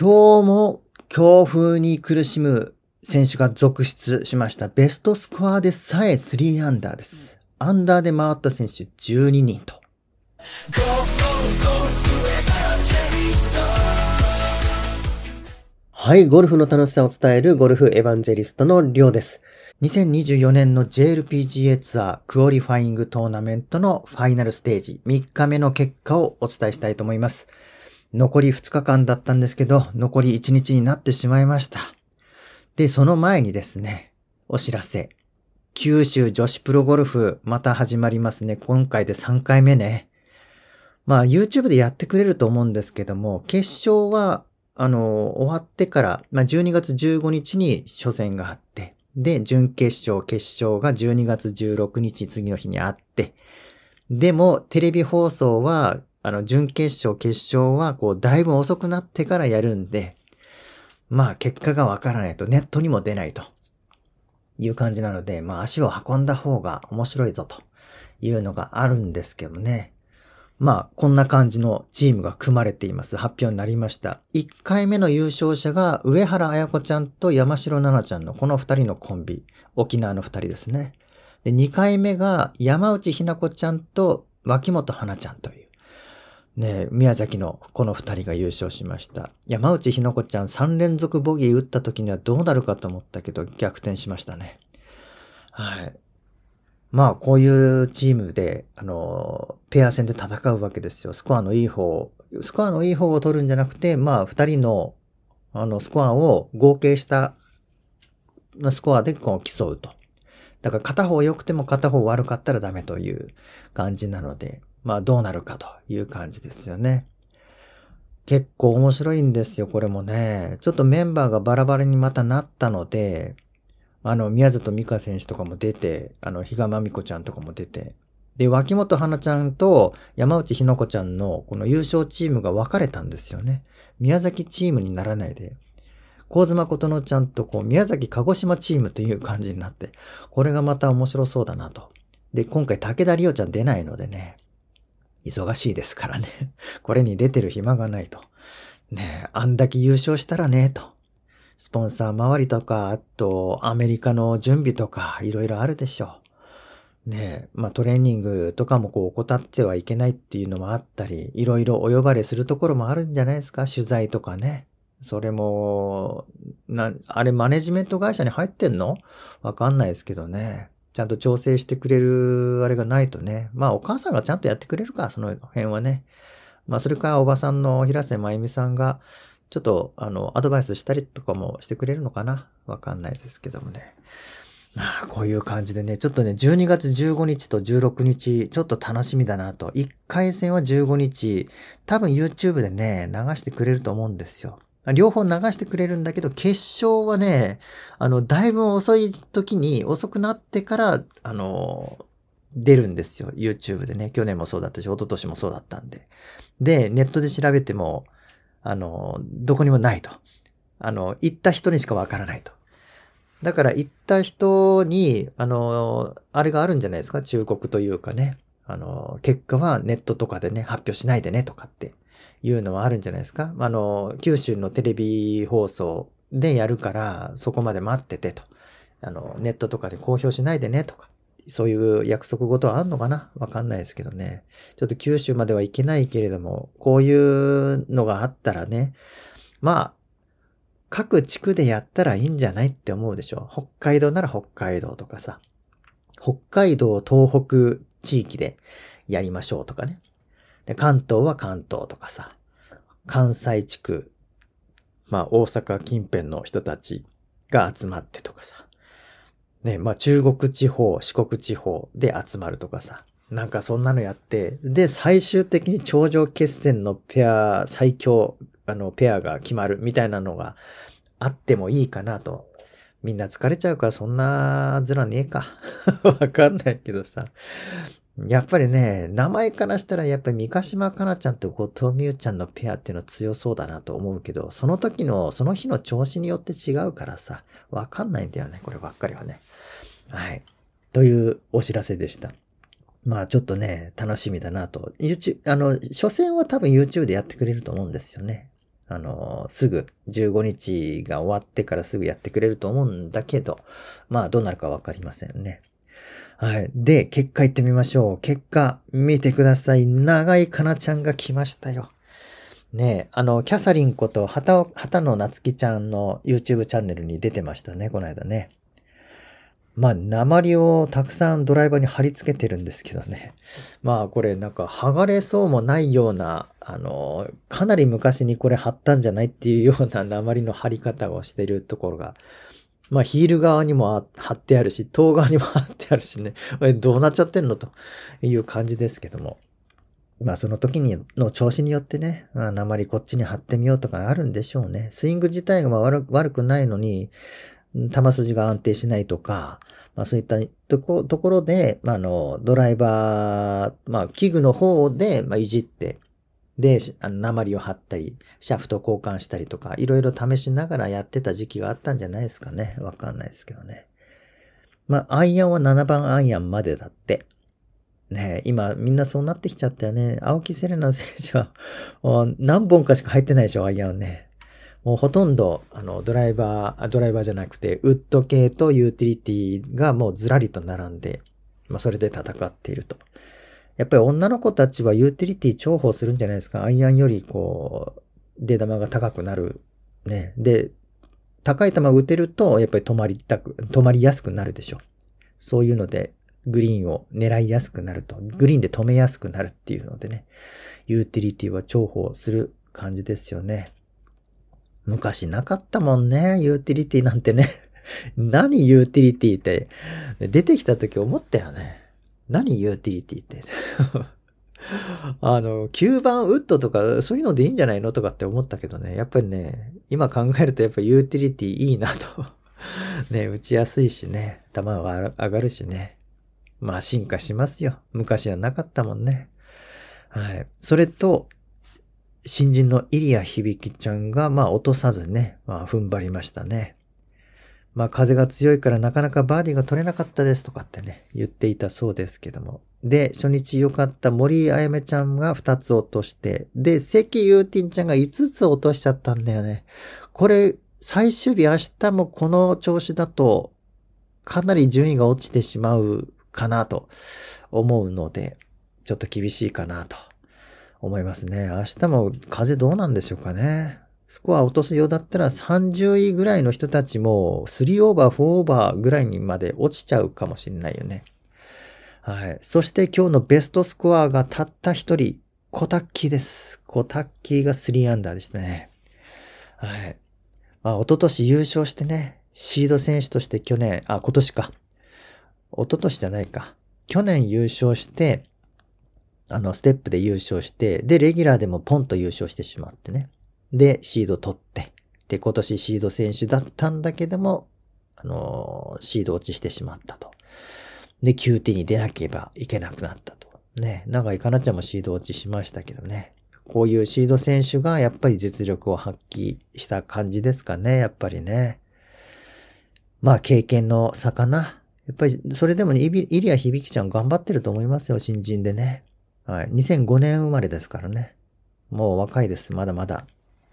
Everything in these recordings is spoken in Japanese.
今日も強風に苦しむ選手が続出しました。ベストスコアでさえ3アンダーです。アンダーで回った選手12人と。はい、ゴルフの楽しさを伝えるゴルフエヴァンジェリストのりょうです。2024年の JLPGA ツアークオリファイングトーナメントのファイナルステージ3日目の結果をお伝えしたいと思います。残り2日間だったんですけど、残り1日になってしまいました。で、その前にですね、お知らせ。九州女子プロゴルフ、また始まりますね。今回で3回目ね。まあ、YouTube でやってくれると思うんですけども、決勝は、あの、終わってから、まあ、12月15日に初戦があって、で、準決勝、決勝が12月16日、次の日にあって、でも、テレビ放送はあの、準決勝、決勝は、こう、だいぶ遅くなってからやるんで、まあ、結果がわからないと、ネットにも出ないという感じなので、まあ、足を運んだ方が面白いぞというのがあるんですけどね。まあ、こんな感じのチームが組まれています。発表になりました。1回目の優勝者が、上原彩子ちゃんと山城奈々ちゃんのこの2人のコンビ。沖縄の2人ですね。で、2回目が、山内ひな子ちゃんと脇本花ちゃんという。ね宮崎のこの2人が優勝しました。山内ひのこちゃん3連続ボギー打った時にはどうなるかと思ったけど逆転しましたね。はい。まあ、こういうチームで、あの、ペア戦で戦うわけですよ。スコアのいい方、スコアのいい方を取るんじゃなくて、まあ、2人の、あの、スコアを合計したスコアでこう競うと。だから片方良くても片方悪かったらダメという感じなので、まあどうなるかという感じですよね。結構面白いんですよ、これもね。ちょっとメンバーがバラバラにまたなったので、あの、宮里美香選手とかも出て、あの、比嘉真美子ちゃんとかも出て、で、脇本花ちゃんと山内ひのこちゃんのこの優勝チームが分かれたんですよね。宮崎チームにならないで、香妻琴乃ちゃんとこう宮崎鹿児島チームという感じになって、これがまた面白そうだなと。で、今回武田里夫ちゃん出ないのでね、忙しいですからね。これに出てる暇がないと。ねえ、あんだけ優勝したらね、と。スポンサー周りとか、あと、アメリカの準備とか、いろいろあるでしょう。ねえ、まあトレーニングとかもこう怠ってはいけないっていうのもあったり、いろいろお呼ばれするところもあるんじゃないですか取材とかね。それも、な、あれマネジメント会社に入ってんのわかんないですけどね。ちゃんと調整してくれるあれがないとね。まあお母さんがちゃんとやってくれるか、その辺はね。まあそれからおばさんの平瀬真由美さんが、ちょっとあの、アドバイスしたりとかもしてくれるのかなわかんないですけどもね。まあ、こういう感じでね、ちょっとね、12月15日と16日、ちょっと楽しみだなと。1回戦は15日、多分 YouTube でね、流してくれると思うんですよ。両方流してくれるんだけど、決勝はね、あの、だいぶ遅い時に、遅くなってから、あの、出るんですよ。YouTube でね。去年もそうだったし、一昨年もそうだったんで。で、ネットで調べても、あの、どこにもないと。あの、行った人にしかわからないと。だから行った人に、あの、あれがあるんじゃないですか忠告というかね。あの、結果はネットとかでね、発表しないでねとかっていうのはあるんじゃないですか。あの、九州のテレビ放送でやるから、そこまで待っててと。あの、ネットとかで公表しないでねとか。そういう約束事はあんのかなわかんないですけどね。ちょっと九州までは行けないけれども、こういうのがあったらね、まあ、各地区でやったらいいんじゃないって思うでしょ。北海道なら北海道とかさ、北海道東北地域でやりましょうとかね。で、関東は関東とかさ、関西地区、まあ大阪近辺の人たちが集まってとかさ、ね、まあ中国地方、四国地方で集まるとかさ、なんかそんなのやって、で、最終的に頂上決戦のペア、最強、あの、ペアが決まるみたいなのがあってもいいかなと。みんな疲れちゃうからそんなずらねえか。わかんないけどさ。やっぱりね、名前からしたらやっぱり三ヶ島かなちゃんと後藤美優ちゃんのペアっていうのは強そうだなと思うけど、その時の、その日の調子によって違うからさ、わかんないんだよね、こればっかりはね。はい。というお知らせでした。まあちょっとね、楽しみだなと。YouTube、あの、初戦は多分 YouTube でやってくれると思うんですよね。あの、すぐ、15日が終わってからすぐやってくれると思うんだけど、まあどうなるかわかりませんね。はい。で、結果行ってみましょう。結果、見てください。長いかなちゃんが来ましたよ。ねえ、あの、キャサリンこと、はた、はたのなつきちゃんの YouTube チャンネルに出てましたね、この間ね。まあ、鉛をたくさんドライバーに貼り付けてるんですけどね。まあ、これなんか剥がれそうもないような、あの、かなり昔にこれ貼ったんじゃないっていうような鉛の貼り方をしてるところが、まあヒール側にも貼ってあるし、塔側にも貼ってあるしね、どうなっちゃってんのという感じですけども。まあその時にの調子によってね、あまりこっちに貼ってみようとかあるんでしょうね。スイング自体が悪くないのに、球筋が安定しないとか、まあそういったところで、まあの、ドライバー、まあ器具の方で、まあ、いじって、で、あの、鉛を貼ったり、シャフト交換したりとか、いろいろ試しながらやってた時期があったんじゃないですかね。わかんないですけどね。まあ、アイアンは7番アイアンまでだって。ね今みんなそうなってきちゃったよね。青木セレナ選手は何本かしか入ってないでしょ、アイアンね。もうほとんど、あの、ドライバー、ドライバーじゃなくて、ウッド系とユーティリティがもうずらりと並んで、まあ、それで戦っていると。やっぱり女の子たちはユーティリティ重宝するんじゃないですか。アイアンよりこう、出玉が高くなる。ね。で、高い球を打てると、やっぱり止まりたく、止まりやすくなるでしょ。そういうので、グリーンを狙いやすくなると、グリーンで止めやすくなるっていうのでね、ユーティリティは重宝する感じですよね。昔なかったもんね、ユーティリティなんてね。何ユーティリティって、出てきた時思ったよね。何ユーティリティってあの、吸盤ウッドとか、そういうのでいいんじゃないのとかって思ったけどね、やっぱりね、今考えるとやっぱユーティリティいいなと ね、打ちやすいしね、球が上がるしね。まあ進化しますよ。昔はなかったもんね。はい。それと、新人のイリア響ちゃんが、まあ落とさずね、まあ踏ん張りましたね。まあ風が強いからなかなかバーディーが取れなかったですとかってね、言っていたそうですけども。で、初日良かった森あやめちゃんが2つ落として、で、関ゆうてんちゃんが5つ落としちゃったんだよね。これ、最終日明日もこの調子だと、かなり順位が落ちてしまうかなと思うので、ちょっと厳しいかなと思いますね。明日も風どうなんでしょうかね。スコア落とすようだったら30位ぐらいの人たちも3オーバー、4オーバーぐらいにまで落ちちゃうかもしれないよね。はい。そして今日のベストスコアがたった一人、コタッキーです。コタッキーが3アンダーでしたね。はい。まあ、おととし優勝してね、シード選手として去年、あ、今年か。おととしじゃないか。去年優勝して、あの、ステップで優勝して、で、レギュラーでもポンと優勝してしまってね。で、シード取って、で、今年シード選手だったんだけども、あのー、シード落ちしてしまったと。で、QT に出なければいけなくなったと。ね、長井かなちゃんもシード落ちしましたけどね。こういうシード選手がやっぱり実力を発揮した感じですかね、やっぱりね。まあ経験の差かな。やっぱりそれでもね、イリア響ちゃん頑張ってると思いますよ、新人でね。はい。2005年生まれですからね。もう若いです、まだまだ。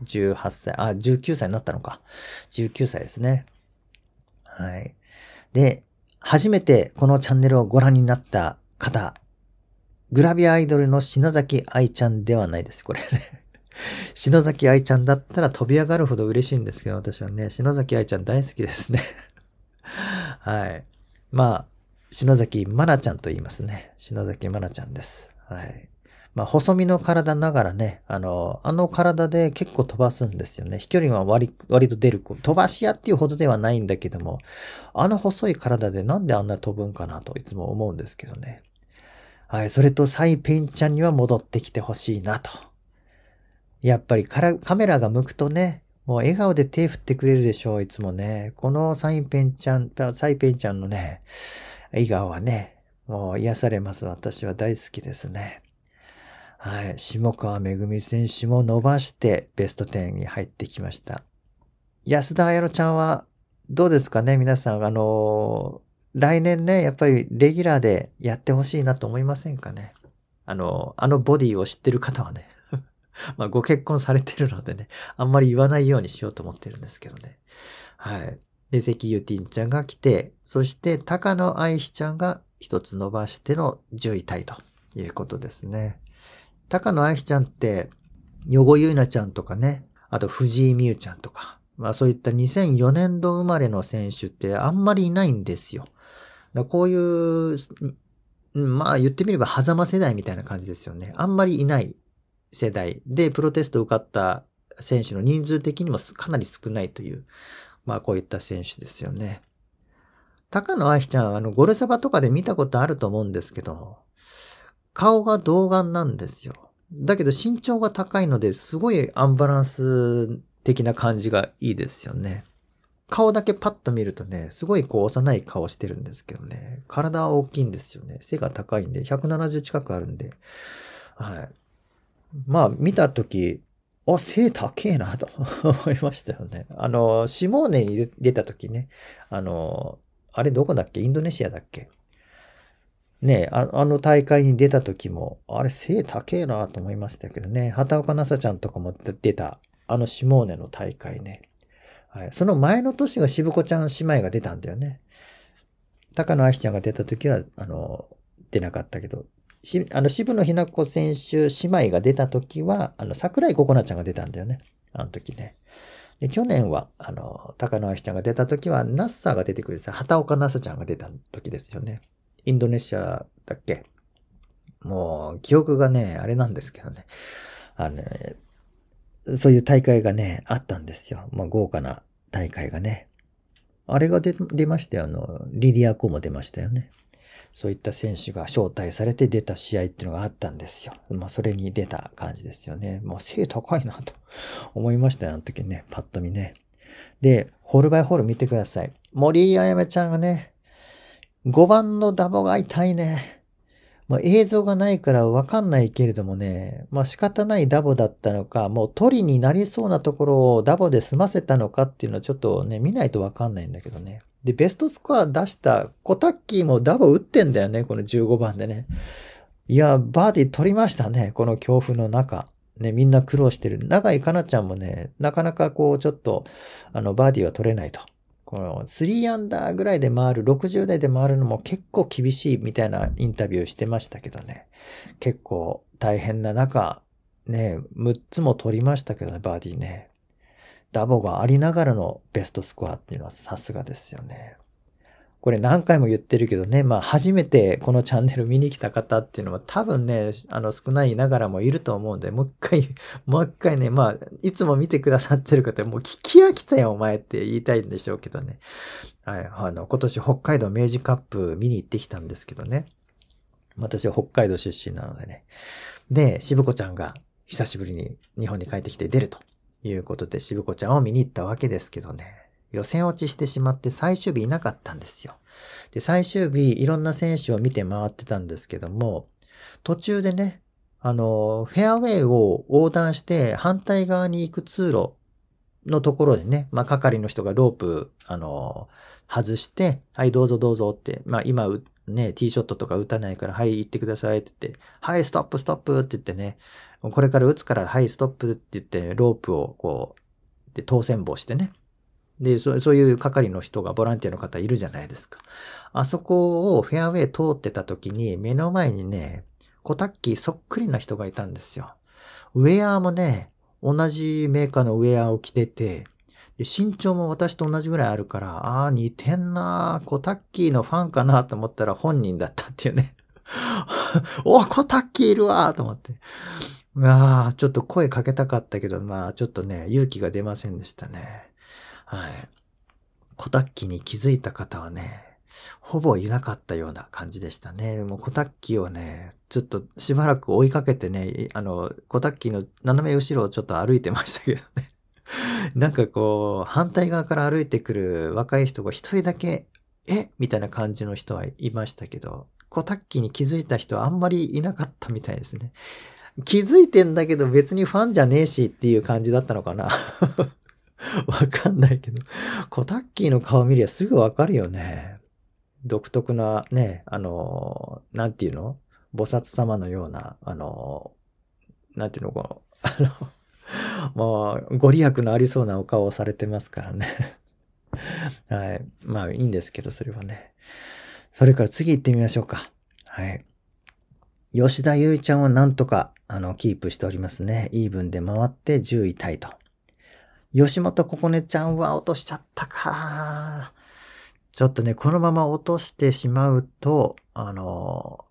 18歳、あ、19歳になったのか。19歳ですね。はい。で、初めてこのチャンネルをご覧になった方、グラビアアイドルの篠崎愛ちゃんではないです、これね。篠崎愛ちゃんだったら飛び上がるほど嬉しいんですけど、私はね、篠崎愛ちゃん大好きですね。はい。まあ、篠崎まなちゃんと言いますね。篠崎まなちゃんです。はい。まあ、細身の体ながらね、あの、あの体で結構飛ばすんですよね。飛距離は割割と出る。飛ばし屋っていうほどではないんだけども、あの細い体でなんであんな飛ぶんかなといつも思うんですけどね。はい、それとサイ・ペインちゃんには戻ってきてほしいなと。やっぱりカカメラが向くとね、もう笑顔で手振ってくれるでしょう、いつもね。このサイ・ペンちゃん、サイ・ペンちゃんのね、笑顔はね、もう癒されます。私は大好きですね。はい。下川めぐみ選手も伸ばしてベスト10に入ってきました。安田彩乃ちゃんはどうですかね皆さん、あのー、来年ね、やっぱりレギュラーでやってほしいなと思いませんかねあのー、あのボディを知ってる方はね まあご結婚されてるのでね、あんまり言わないようにしようと思ってるんですけどね。はい。で、関ゆてぃんちゃんが来て、そして高野愛妃ちゃんが一つ伸ばしての10位タイということですね。高野愛妃ちゃんって、ヨゴユイナちゃんとかね、あと藤井美優ちゃんとか、まあそういった2004年度生まれの選手ってあんまりいないんですよ。だこういう、まあ言ってみれば狭間世代みたいな感じですよね。あんまりいない世代でプロテスト受かった選手の人数的にもかなり少ないという、まあこういった選手ですよね。高野愛妃ちゃん、あの、ゴルサバとかで見たことあると思うんですけど、顔が童顔なんですよ。だけど身長が高いのですごいアンバランス的な感じがいいですよね。顔だけパッと見るとね、すごいこう幼い顔してるんですけどね、体は大きいんですよね。背が高いんで、170近くあるんで、はい。まあ見たとき、あ、背高えなと 思いましたよね。あの、シモーネに出た時ね、あの、あれどこだっけインドネシアだっけねあ、あの大会に出た時も、あれ背高えなと思いましたけどね、畑岡奈紗ちゃんとかも出た、あのシモーネの大会ね。はい、その前の年が渋子ちゃん姉妹が出たんだよね。高野愛ちゃんが出た時は、あの、出なかったけど、しあの渋野日向子選手姉妹が出た時は、あの、桜井ココナちゃんが出たんだよね。あの時ね。で、去年は、あの、高野愛ちゃんが出た時は、ナッサーが出てくるんですよ。畑岡ナッサちゃんが出た時ですよね。インドネシアだっけもう、記憶がね、あれなんですけどね。あの、ね、そういう大会がね、あったんですよ。まあ、豪華な大会がね。あれが出、出ましたよ。あの、リリアコも出ましたよね。そういった選手が招待されて出た試合っていうのがあったんですよ。まあ、それに出た感じですよね。もう背高いなと思いましたよ、あの時ね。パッと見ね。で、ホールバイホール見てください。森彩芽ちゃんがね、5番のダボが痛いね。まあ、映像がないからわかんないけれどもね、まあ、仕方ないダボだったのか、もう取りになりそうなところをダボで済ませたのかっていうのはちょっとね、見ないとわかんないんだけどね。で、ベストスコア出したコタッキーもダボ打ってんだよね、この15番でね。いや、バーディー取りましたね、この恐怖の中。ね、みんな苦労してる。永井かなちゃんもね、なかなかこう、ちょっと、あの、バーディーは取れないと。この3アンダーぐらいで回る、60代で回るのも結構厳しいみたいなインタビューしてましたけどね。結構大変な中、ね、6つも取りましたけどね、バーディーね。ダボがありながらのベストスコアっていうのはさすがですよね。これ何回も言ってるけどね、まあ初めてこのチャンネル見に来た方っていうのは多分ね、あの少ないながらもいると思うんで、もう一回、もう一回ね、まあいつも見てくださってる方、もう聞き飽きたよお前って言いたいんでしょうけどね。はい、あの今年北海道明治カップ見に行ってきたんですけどね。私は北海道出身なのでね。で、渋子ちゃんが久しぶりに日本に帰ってきて出るということで、渋子ちゃんを見に行ったわけですけどね。予選落ちしてしまって最終日いなかったんですよ。で、最終日いろんな選手を見て回ってたんですけども、途中でね、あの、フェアウェイを横断して反対側に行く通路のところでね、まあ、係の人がロープ、あの、外して、はい、どうぞどうぞって、まあ、今、ね、ティーショットとか打たないから、はい、行ってくださいって言って、はい、ストップ、ストップって言ってね、これから打つから、はい、ストップって言って、ロープをこう、で、当選棒してね、でそ、そういう係の人が、ボランティアの方いるじゃないですか。あそこをフェアウェイ通ってた時に、目の前にね、コタッキーそっくりな人がいたんですよ。ウェアもね、同じメーカーのウェアを着てて、で身長も私と同じぐらいあるから、ああ、似てんなコタッキーのファンかなと思ったら本人だったっていうね。おコタッキーいるわと思って。ああ、ちょっと声かけたかったけど、まあ、ちょっとね、勇気が出ませんでしたね。はい。コタッキに気づいた方はね、ほぼいなかったような感じでしたね。もうコタッキをね、ちょっとしばらく追いかけてね、あの、コタッキの斜め後ろをちょっと歩いてましたけどね。なんかこう、反対側から歩いてくる若い人が一人だけ、えみたいな感じの人はいましたけど、コタッキに気づいた人はあんまりいなかったみたいですね。気づいてんだけど別にファンじゃねえしっていう感じだったのかな わかんないけど。コタッキーの顔見りゃすぐわかるよね。独特なね、あの、なんていうの菩薩様のような、あの、なんていうのこの、あの、もう、ご利益のありそうなお顔をされてますからね。はい。まあ、いいんですけど、それはね。それから次行ってみましょうか。はい。吉田ゆりちゃんはなんとか、あの、キープしておりますね。イーブンで回って10位タイと。吉本ここねちゃんは落としちゃったか。ちょっとね、このまま落としてしまうと、あの、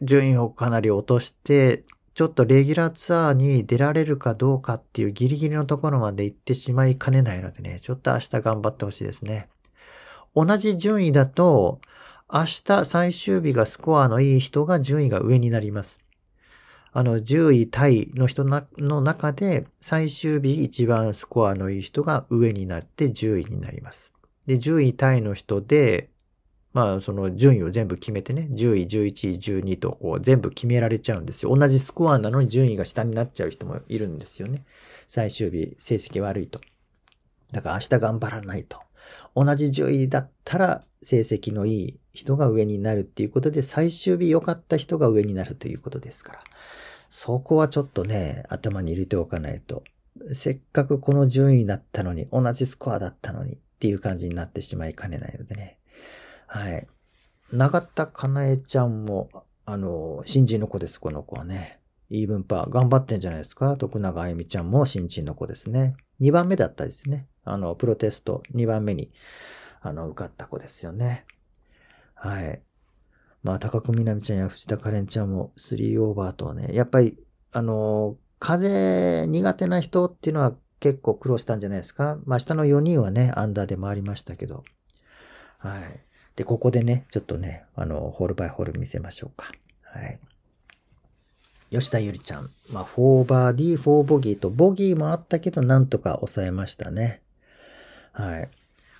順位をかなり落として、ちょっとレギュラーツアーに出られるかどうかっていうギリギリのところまで行ってしまいかねないのでね、ちょっと明日頑張ってほしいですね。同じ順位だと、明日最終日がスコアのいい人が順位が上になります。あの、10位タイの人の中で、最終日一番スコアのいい人が上になって10位になります。で、10位タイの人で、まあ、その順位を全部決めてね、10位、11位、12位とこう全部決められちゃうんですよ。同じスコアなのに順位が下になっちゃう人もいるんですよね。最終日、成績悪いと。だから明日頑張らないと。同じ順位だったら成績のいい人が上になるっていうことで、最終日良かった人が上になるということですから。そこはちょっとね、頭に入れておかないと。せっかくこの順位だったのに、同じスコアだったのにっていう感じになってしまいかねないのでね。はい。長田かなえちゃんも、あの、新人の子です、この子はね。イーブンパー、頑張ってんじゃないですか。徳永あゆみちゃんも新人の子ですね。2番目だったですね。あの、プロテスト2番目に、あの、受かった子ですよね。はい。まあ、高久みなみちゃんや藤田かれんちゃんも3オーバーとね、やっぱり、あの、風苦手な人っていうのは結構苦労したんじゃないですか。まあ、下の4人はね、アンダーで回りましたけど。はい。で、ここでね、ちょっとね、あの、ホールバイホール見せましょうか。はい。吉田ゆりちゃん。まあ、4バーディー、4ボギーと、ボギーもあったけど、なんとか抑えましたね。はい。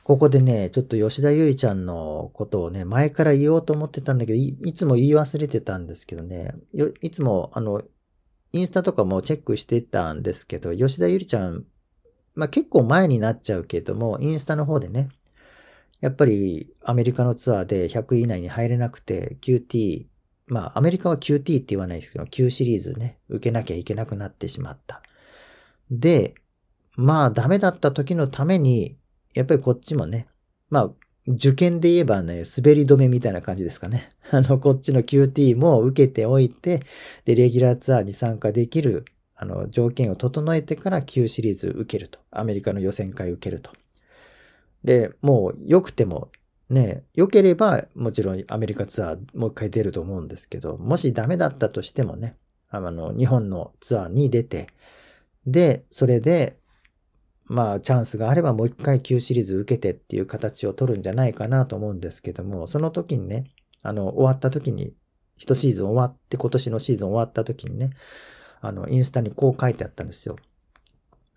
ここでね、ちょっと吉田ゆりちゃんのことをね、前から言おうと思ってたんだけど、いいつも言い忘れてたんですけどね、いつも、あの、インスタとかもチェックしてたんですけど、吉田ゆりちゃん、まあ、結構前になっちゃうけども、インスタの方でね、やっぱりアメリカのツアーで100位以内に入れなくて、QT、まあ、アメリカは QT って言わないですけど、Q シリーズね、受けなきゃいけなくなってしまった。で、まあ、ダメだった時のために、やっぱりこっちもね、まあ、受験で言えばね、滑り止めみたいな感じですかね。あの、こっちの QT も受けておいて、で、レギュラーツアーに参加できる、あの、条件を整えてから Q シリーズ受けると。アメリカの予選会受けると。で、もう良くても、ね、良ければ、もちろんアメリカツアーもう一回出ると思うんですけど、もしダメだったとしてもね、あの、日本のツアーに出て、で、それで、まあ、チャンスがあればもう一回旧シリーズ受けてっていう形を取るんじゃないかなと思うんですけども、その時にね、あの、終わった時に、一シーズン終わって、今年のシーズン終わった時にね、あの、インスタにこう書いてあったんですよ。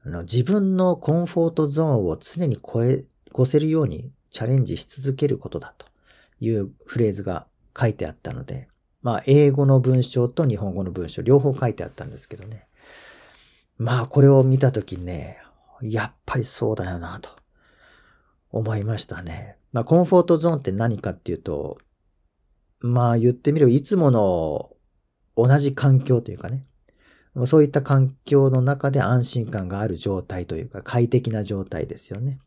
あの、自分のコンフォートゾーンを常に超え、越せるようにチャレンジし続けることだというフレーズが書いてあったので、まあ、英語の文章と日本語の文章、両方書いてあったんですけどね。まあ、これを見た時にね、やっぱりそうだよなと思いましたね。まあ、コンフォートゾーンって何かっていうと、まあ言ってみればいつもの同じ環境というかね、そういった環境の中で安心感がある状態というか快適な状態ですよね。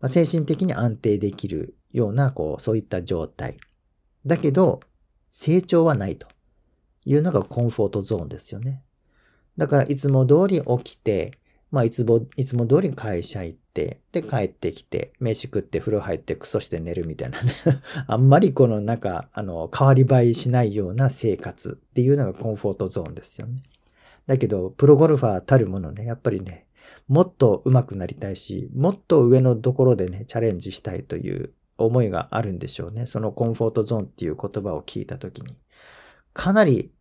まあ、精神的に安定できるような、こう、そういった状態。だけど、成長はないというのがコンフォートゾーンですよね。だからいつも通り起きて、まあ、いつも、いつも通り会社行って、で、帰ってきて、飯食って、風呂入って、クソして寝るみたいなね あんまりこの、中、あの、変わり映えしないような生活っていうのがコンフォートゾーンですよね。だけど、プロゴルファーたるものね、やっぱりね、もっと上手くなりたいし、もっと上のところでね、チャレンジしたいという思いがあるんでしょうね。そのコンフォートゾーンっていう言葉を聞いたときに。かなり、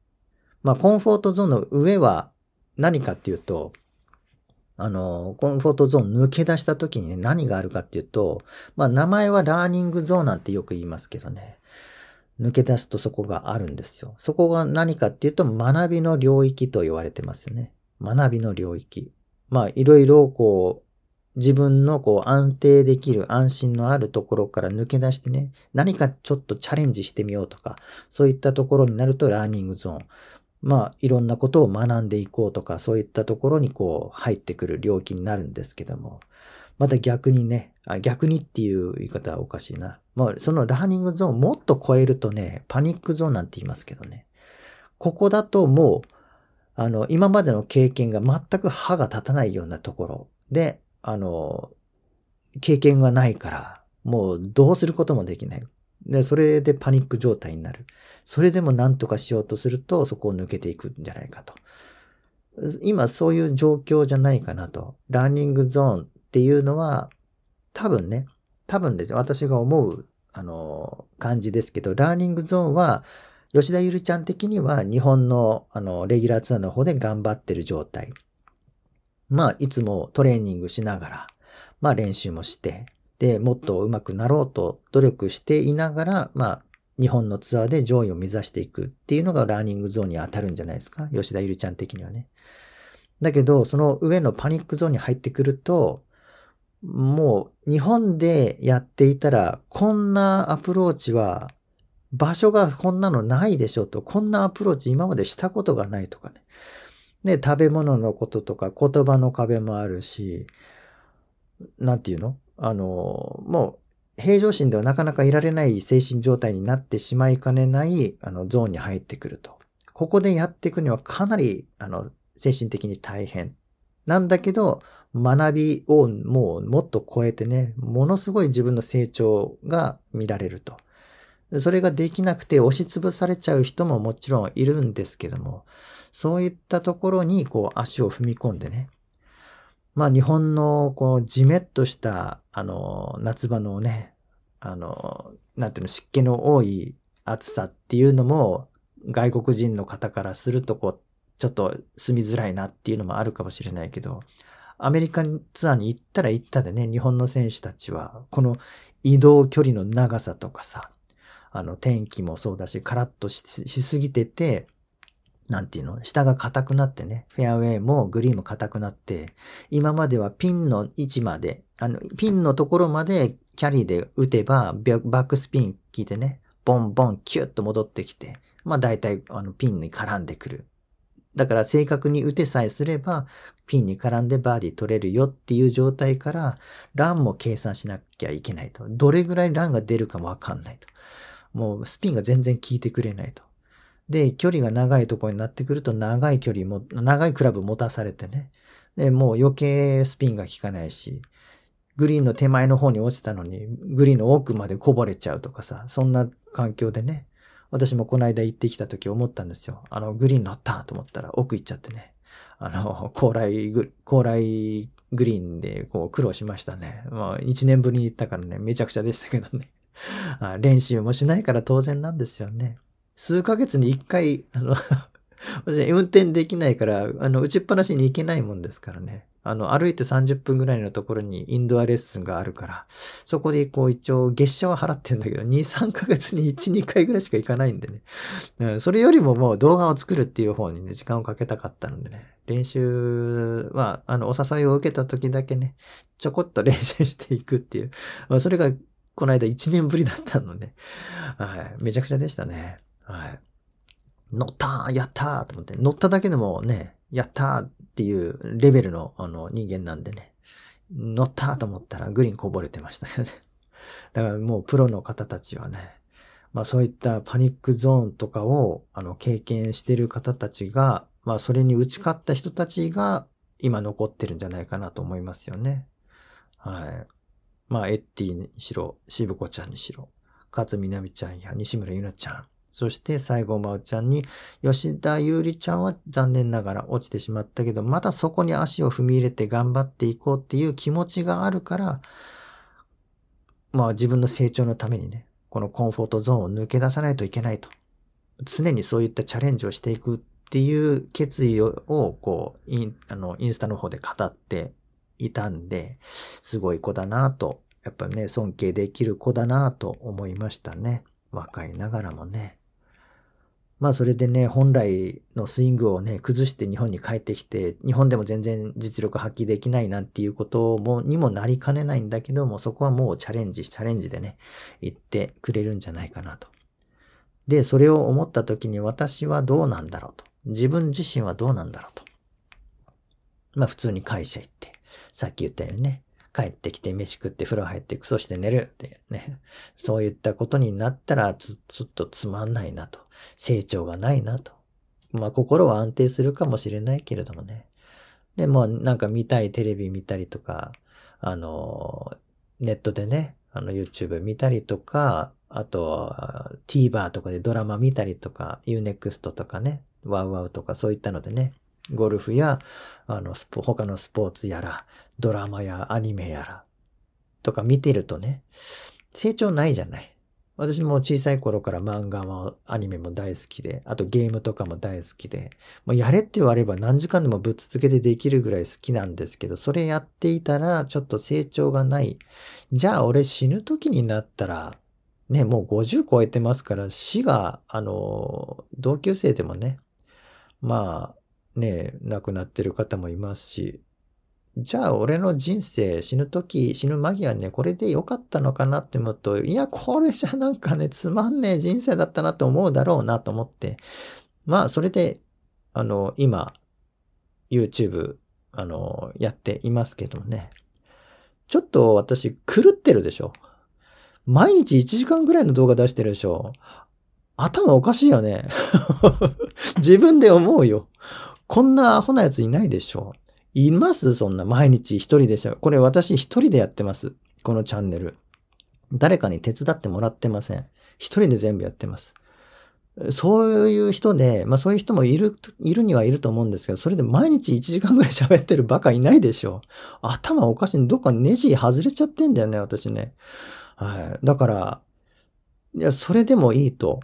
まあ、コンフォートゾーンの上は何かっていうと、あの、コンフォートゾーン抜け出した時に、ね、何があるかっていうと、まあ名前はラーニングゾーンなんてよく言いますけどね。抜け出すとそこがあるんですよ。そこが何かっていうと学びの領域と言われてますよね。学びの領域。まあいろいろこう自分のこう安定できる安心のあるところから抜け出してね、何かちょっとチャレンジしてみようとか、そういったところになるとラーニングゾーン。まあ、いろんなことを学んでいこうとか、そういったところにこう、入ってくる領域になるんですけども、また逆にね、あ逆にっていう言い方はおかしいな。まあ、そのラーニングゾーンをもっと超えるとね、パニックゾーンなんて言いますけどね。ここだともう、あの、今までの経験が全く歯が立たないようなところで、あの、経験がないから、もうどうすることもできない。で、それでパニック状態になる。それでも何とかしようとすると、そこを抜けていくんじゃないかと。今そういう状況じゃないかなと。ランニングゾーンっていうのは、多分ね、多分ですよ。私が思う、あの、感じですけど、ラーニングゾーンは、吉田ゆるちゃん的には日本の、あの、レギュラーツアーの方で頑張ってる状態。まあ、いつもトレーニングしながら、まあ練習もして、で、もっと上手くなろうと努力していながら、まあ、日本のツアーで上位を目指していくっていうのがラーニングゾーンに当たるんじゃないですか。吉田ゆりちゃん的にはね。だけど、その上のパニックゾーンに入ってくると、もう日本でやっていたら、こんなアプローチは、場所がこんなのないでしょと、こんなアプローチ今までしたことがないとかね。で、食べ物のこととか言葉の壁もあるし、なんていうのあの、もう平常心ではなかなかいられない精神状態になってしまいかねないあのゾーンに入ってくると。ここでやっていくにはかなりあの精神的に大変。なんだけど、学びをもうもっと超えてね、ものすごい自分の成長が見られると。それができなくて押しつぶされちゃう人ももちろんいるんですけども、そういったところにこう足を踏み込んでね、まあ日本のこうじめっとしたあの夏場のね、あの、なんていうの、湿気の多い暑さっていうのも外国人の方からするとこう、ちょっと住みづらいなっていうのもあるかもしれないけど、アメリカツアーに行ったら行ったでね、日本の選手たちは、この移動距離の長さとかさ、あの天気もそうだし、カラッとしすぎてて、なんていうの下が硬くなってね、フェアウェイもグリーンも硬くなって、今まではピンの位置まで、あの、ピンのところまでキャリーで打てば、バックスピン効いてね、ボンボンキュッと戻ってきて、まあ大体あのピンに絡んでくる。だから正確に打てさえすれば、ピンに絡んでバーディー取れるよっていう状態から、ランも計算しなきゃいけないと。どれぐらいランが出るかもわかんないと。もうスピンが全然効いてくれないと。で、距離が長いところになってくると、長い距離も、長いクラブ持たされてね。で、もう余計スピンが効かないし、グリーンの手前の方に落ちたのに、グリーンの奥までこぼれちゃうとかさ、そんな環境でね、私もこの間行ってきた時思ったんですよ。あの、グリーン乗ったと思ったら奥行っちゃってね。あの、高麗グ、高麗グリーンでこう苦労しましたね。まあ、1年ぶりに行ったからね、めちゃくちゃでしたけどね。練習もしないから当然なんですよね。数ヶ月に一回、あの 私、運転できないから、あの、打ちっぱなしに行けないもんですからね。あの、歩いて30分ぐらいのところにインドアレッスンがあるから、そこでこう一応月謝は払ってんだけど、2、3ヶ月に1、2回ぐらいしか行かないんでね。うん、それよりももう動画を作るっていう方にね、時間をかけたかったのでね。練習は、あの、お誘いを受けた時だけね、ちょこっと練習していくっていう。まあ、それが、この間1年ぶりだったので、ね、はい、めちゃくちゃでしたね。はい。乗ったやったと思って、乗っただけでもね、やったっていうレベルのあの人間なんでね、乗ったと思ったらグリーンこぼれてましたよね。だからもうプロの方たちはね、まあそういったパニックゾーンとかをあの経験してる方たちが、まあそれに打ち勝った人たちが今残ってるんじゃないかなと思いますよね。はい。まあエッティにしろ、しぶこちゃんにしろ、勝みなみちゃんや西村ゆなちゃん、そして最後、まおちゃんに、吉田ゆうりちゃんは残念ながら落ちてしまったけど、またそこに足を踏み入れて頑張っていこうっていう気持ちがあるから、まあ自分の成長のためにね、このコンフォートゾーンを抜け出さないといけないと。常にそういったチャレンジをしていくっていう決意を、こう、インあのインスタの方で語っていたんで、すごい子だなと、やっぱね、尊敬できる子だなと思いましたね。若いながらもね。まあそれでね、本来のスイングをね、崩して日本に帰ってきて、日本でも全然実力発揮できないなんていうことも、にもなりかねないんだけども、そこはもうチャレンジ、チャレンジでね、言ってくれるんじゃないかなと。で、それを思った時に私はどうなんだろうと。自分自身はどうなんだろうと。まあ普通に会社行って、さっき言ったようにね、帰ってきて飯食って風呂入ってクソして寝るってね、そういったことになったらずっとつまんないなと。成長がないなと。まあ心は安定するかもしれないけれどもね。で、まあなんか見たいテレビ見たりとか、あの、ネットでね、あの YouTube 見たりとか、あと TVer とかでドラマ見たりとか、Unext とかね、ワウワウとかそういったのでね、ゴルフや、あの、他のスポーツやら、ドラマやアニメやら、とか見てるとね、成長ないじゃない。私も小さい頃から漫画もアニメも大好きで、あとゲームとかも大好きで、もうやれって言われれば何時間でもぶっ続けてできるぐらい好きなんですけど、それやっていたらちょっと成長がない。じゃあ俺死ぬ時になったら、ね、もう50超えてますから死が、あの、同級生でもね、まあ、ね、亡くなってる方もいますし、じゃあ俺の人生死ぬ時、死ぬ間際ね、これで良かったのかなって思うと、いや、これじゃなんかね、つまんねえ人生だったなと思うだろうなと思って、まあ、それで、あの、今、YouTube、あの、やっていますけどもね。ちょっと私、狂ってるでしょ。毎日1時間ぐらいの動画出してるでしょ。頭おかしいよね。自分で思うよ。こんなアホなやついないでしょ。いますそんな毎日一人でしゃこれ私一人でやってます。このチャンネル。誰かに手伝ってもらってません。一人で全部やってます。そういう人で、まあそういう人もいる、いるにはいると思うんですけど、それで毎日1時間ぐらい喋ってるバカいないでしょ。頭おかしい。どっかネジ外れちゃってんだよね、私ね。はい。だから、いや、それでもいいと。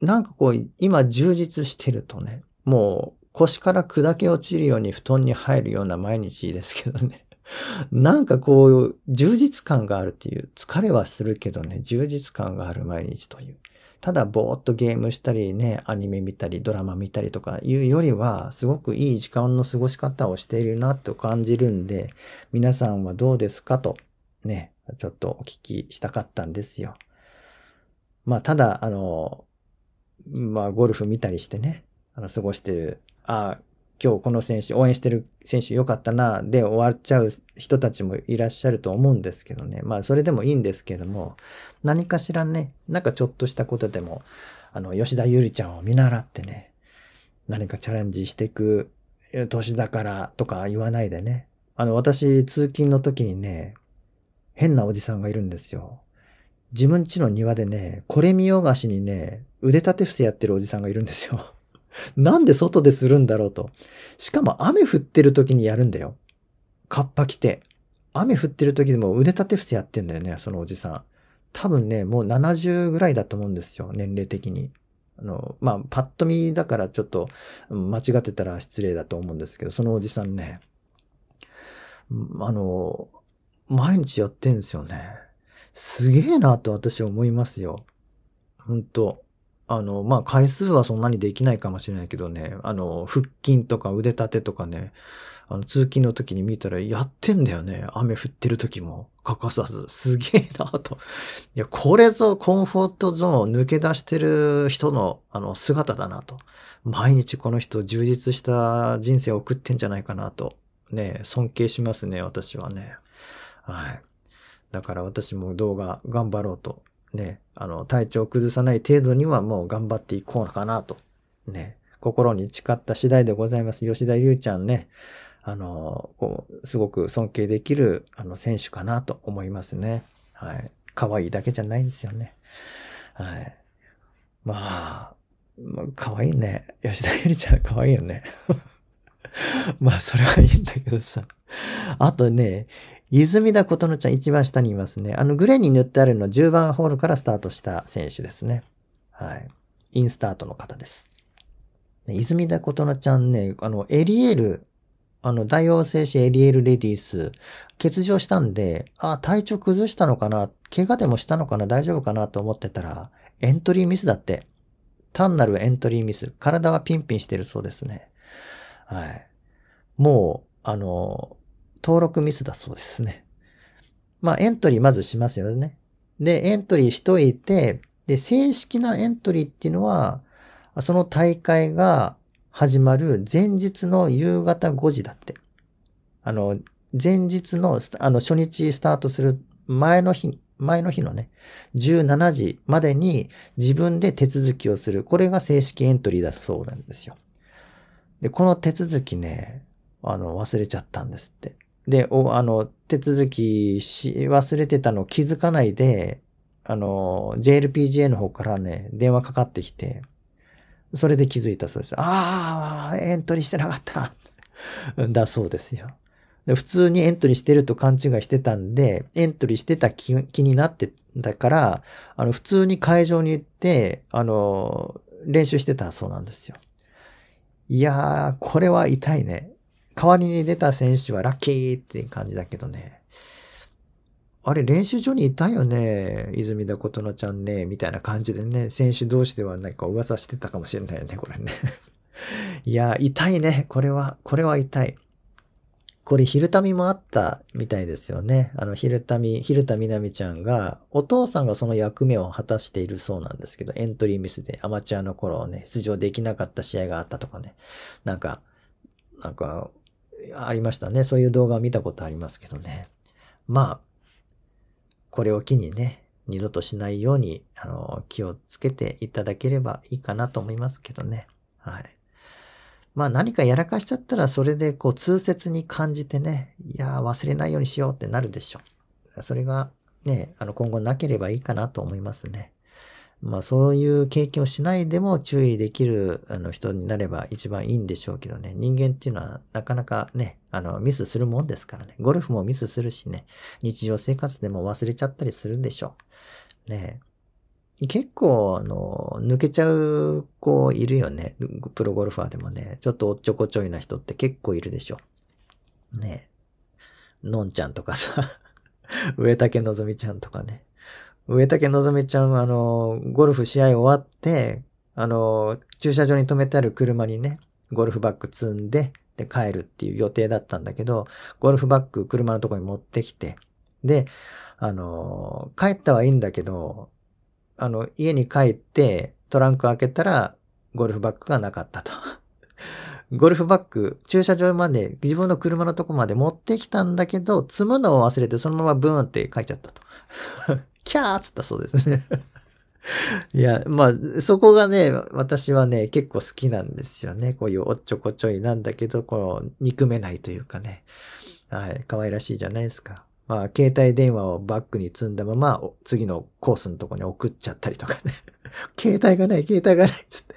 なんかこう、今充実してるとね、もう腰から砕け落ちるように布団に入るような毎日ですけどね。なんかこう、充実感があるっていう、疲れはするけどね、充実感がある毎日という。ただぼーっとゲームしたりね、アニメ見たり、ドラマ見たりとかいうよりは、すごくいい時間の過ごし方をしているなと感じるんで、皆さんはどうですかと、ね、ちょっとお聞きしたかったんですよ。まあ、ただ、あの、まあ、ゴルフ見たりしてね、あの、過ごしてるあ今日この選手、応援してる選手良かったな、で終わっちゃう人たちもいらっしゃると思うんですけどね。まあ、それでもいいんですけども、何かしらね、なんかちょっとしたことでも、あの、吉田ゆりちゃんを見習ってね、何かチャレンジしていく年だからとか言わないでね。あの、私、通勤の時にね、変なおじさんがいるんですよ。自分家の庭でね、これ見よがしにね、腕立て伏せやってるおじさんがいるんですよ。なんで外でするんだろうと。しかも雨降ってる時にやるんだよ。カッパ着て。雨降ってる時でも腕立て伏せやってんだよね、そのおじさん。多分ね、もう70ぐらいだと思うんですよ、年齢的に。あの、まあ、パッと見だからちょっと間違ってたら失礼だと思うんですけど、そのおじさんね、あの、毎日やってんですよね。すげえなと私思いますよ。ほんと。あの、まあ、回数はそんなにできないかもしれないけどね、あの、腹筋とか腕立てとかね、あの、通勤の時に見たらやってんだよね。雨降ってる時も欠かさず。すげえなと。いや、これぞコンフォートゾーンを抜け出してる人の、あの、姿だなと。毎日この人充実した人生を送ってんじゃないかなと。ね、尊敬しますね、私はね。はい。だから私も動画頑張ろうとね、あの、体調を崩さない程度にはもう頑張っていこうかなと、ね、心に誓った次第でございます。吉田優ちゃんね、あの、こう、すごく尊敬できる、あの、選手かなと思いますね。はい。可愛いだけじゃないんですよね。はい。まあ、まあ、可愛いね。吉田ゆりちゃん可愛いよね。まあ、それはいいんだけどさ。あとね、泉田琴乃ちゃん一番下にいますね。あの、グレーに塗ってあるの10番ホールからスタートした選手ですね。はい。インスタートの方です。泉田琴乃ちゃんね、あの、エリエール、あの、大王製紙エリエールレディース、欠場したんで、あ、体調崩したのかな、怪我でもしたのかな、大丈夫かなと思ってたら、エントリーミスだって。単なるエントリーミス。体はピンピンしてるそうですね。はい。もう、あの、登録ミスだそうですね。まあ、エントリーまずしますよね。で、エントリーしといて、で、正式なエントリーっていうのは、その大会が始まる前日の夕方5時だって。あの、前日の、あの、初日スタートする前の日、前の日のね、17時までに自分で手続きをする。これが正式エントリーだそうなんですよ。で、この手続きね、あの、忘れちゃったんですって。で、おあの、手続きし忘れてたの気づかないで、あの、JLPGA の方からね、電話かかってきて、それで気づいたそうです。ああ、エントリーしてなかった。だそうですよで。普通にエントリーしてると勘違いしてたんで、エントリーしてた気気になってたから、あの、普通に会場に行って、あの、練習してたそうなんですよ。いやー、これは痛いね。代わりに出た選手はラッキーって感じだけどね。あれ、練習場にいたよね。泉田琴乃ちゃんね。みたいな感じでね、選手同士ではなんか噂してたかもしれないよね、これね。いや、痛いね。これは、これは痛い。これ、昼民もあったみたいですよね。あの、昼民、昼田みなみちゃんが、お父さんがその役目を果たしているそうなんですけど、エントリーミスでアマチュアの頃ね、出場できなかった試合があったとかね。なんか、なんか、ありましたね。そういう動画を見たことありますけどね。まあ、これを機にね、二度としないように、あの、気をつけていただければいいかなと思いますけどね。はい。まあ何かやらかしちゃったらそれでこう通説に感じてね、いや忘れないようにしようってなるでしょ。それがね、あの今後なければいいかなと思いますね。まあそういう経験をしないでも注意できるあの人になれば一番いいんでしょうけどね。人間っていうのはなかなかね、あのミスするもんですからね。ゴルフもミスするしね。日常生活でも忘れちゃったりするんでしょう。ね結構、あの、抜けちゃう子いるよね。プロゴルファーでもね。ちょっとおっちょこちょいな人って結構いるでしょ。う。ねのんちゃんとかさ上竹のぞみちゃんとかね。上竹のぞみちゃん、あの、ゴルフ試合終わって、あの、駐車場に止めてある車にね、ゴルフバッグ積んで、で、帰るっていう予定だったんだけど、ゴルフバッグ車のとこに持ってきて、で、あの、帰ったはいいんだけど、あの、家に帰ってトランク開けたら、ゴルフバッグがなかったと。ゴルフバッグ、駐車場まで、自分の車のとこまで持ってきたんだけど、積むのを忘れてそのままブーンって帰っちゃったと。キャーっつったそうですね いや、まあ、そこがね、私はね、結構好きなんですよね。こういうおっちょこちょいなんだけど、この、憎めないというかね。はい、可愛らしいじゃないですか。まあ、携帯電話をバッグに積んだまま、次のコースのとこに送っちゃったりとかね。携帯がない、携帯がないっつって。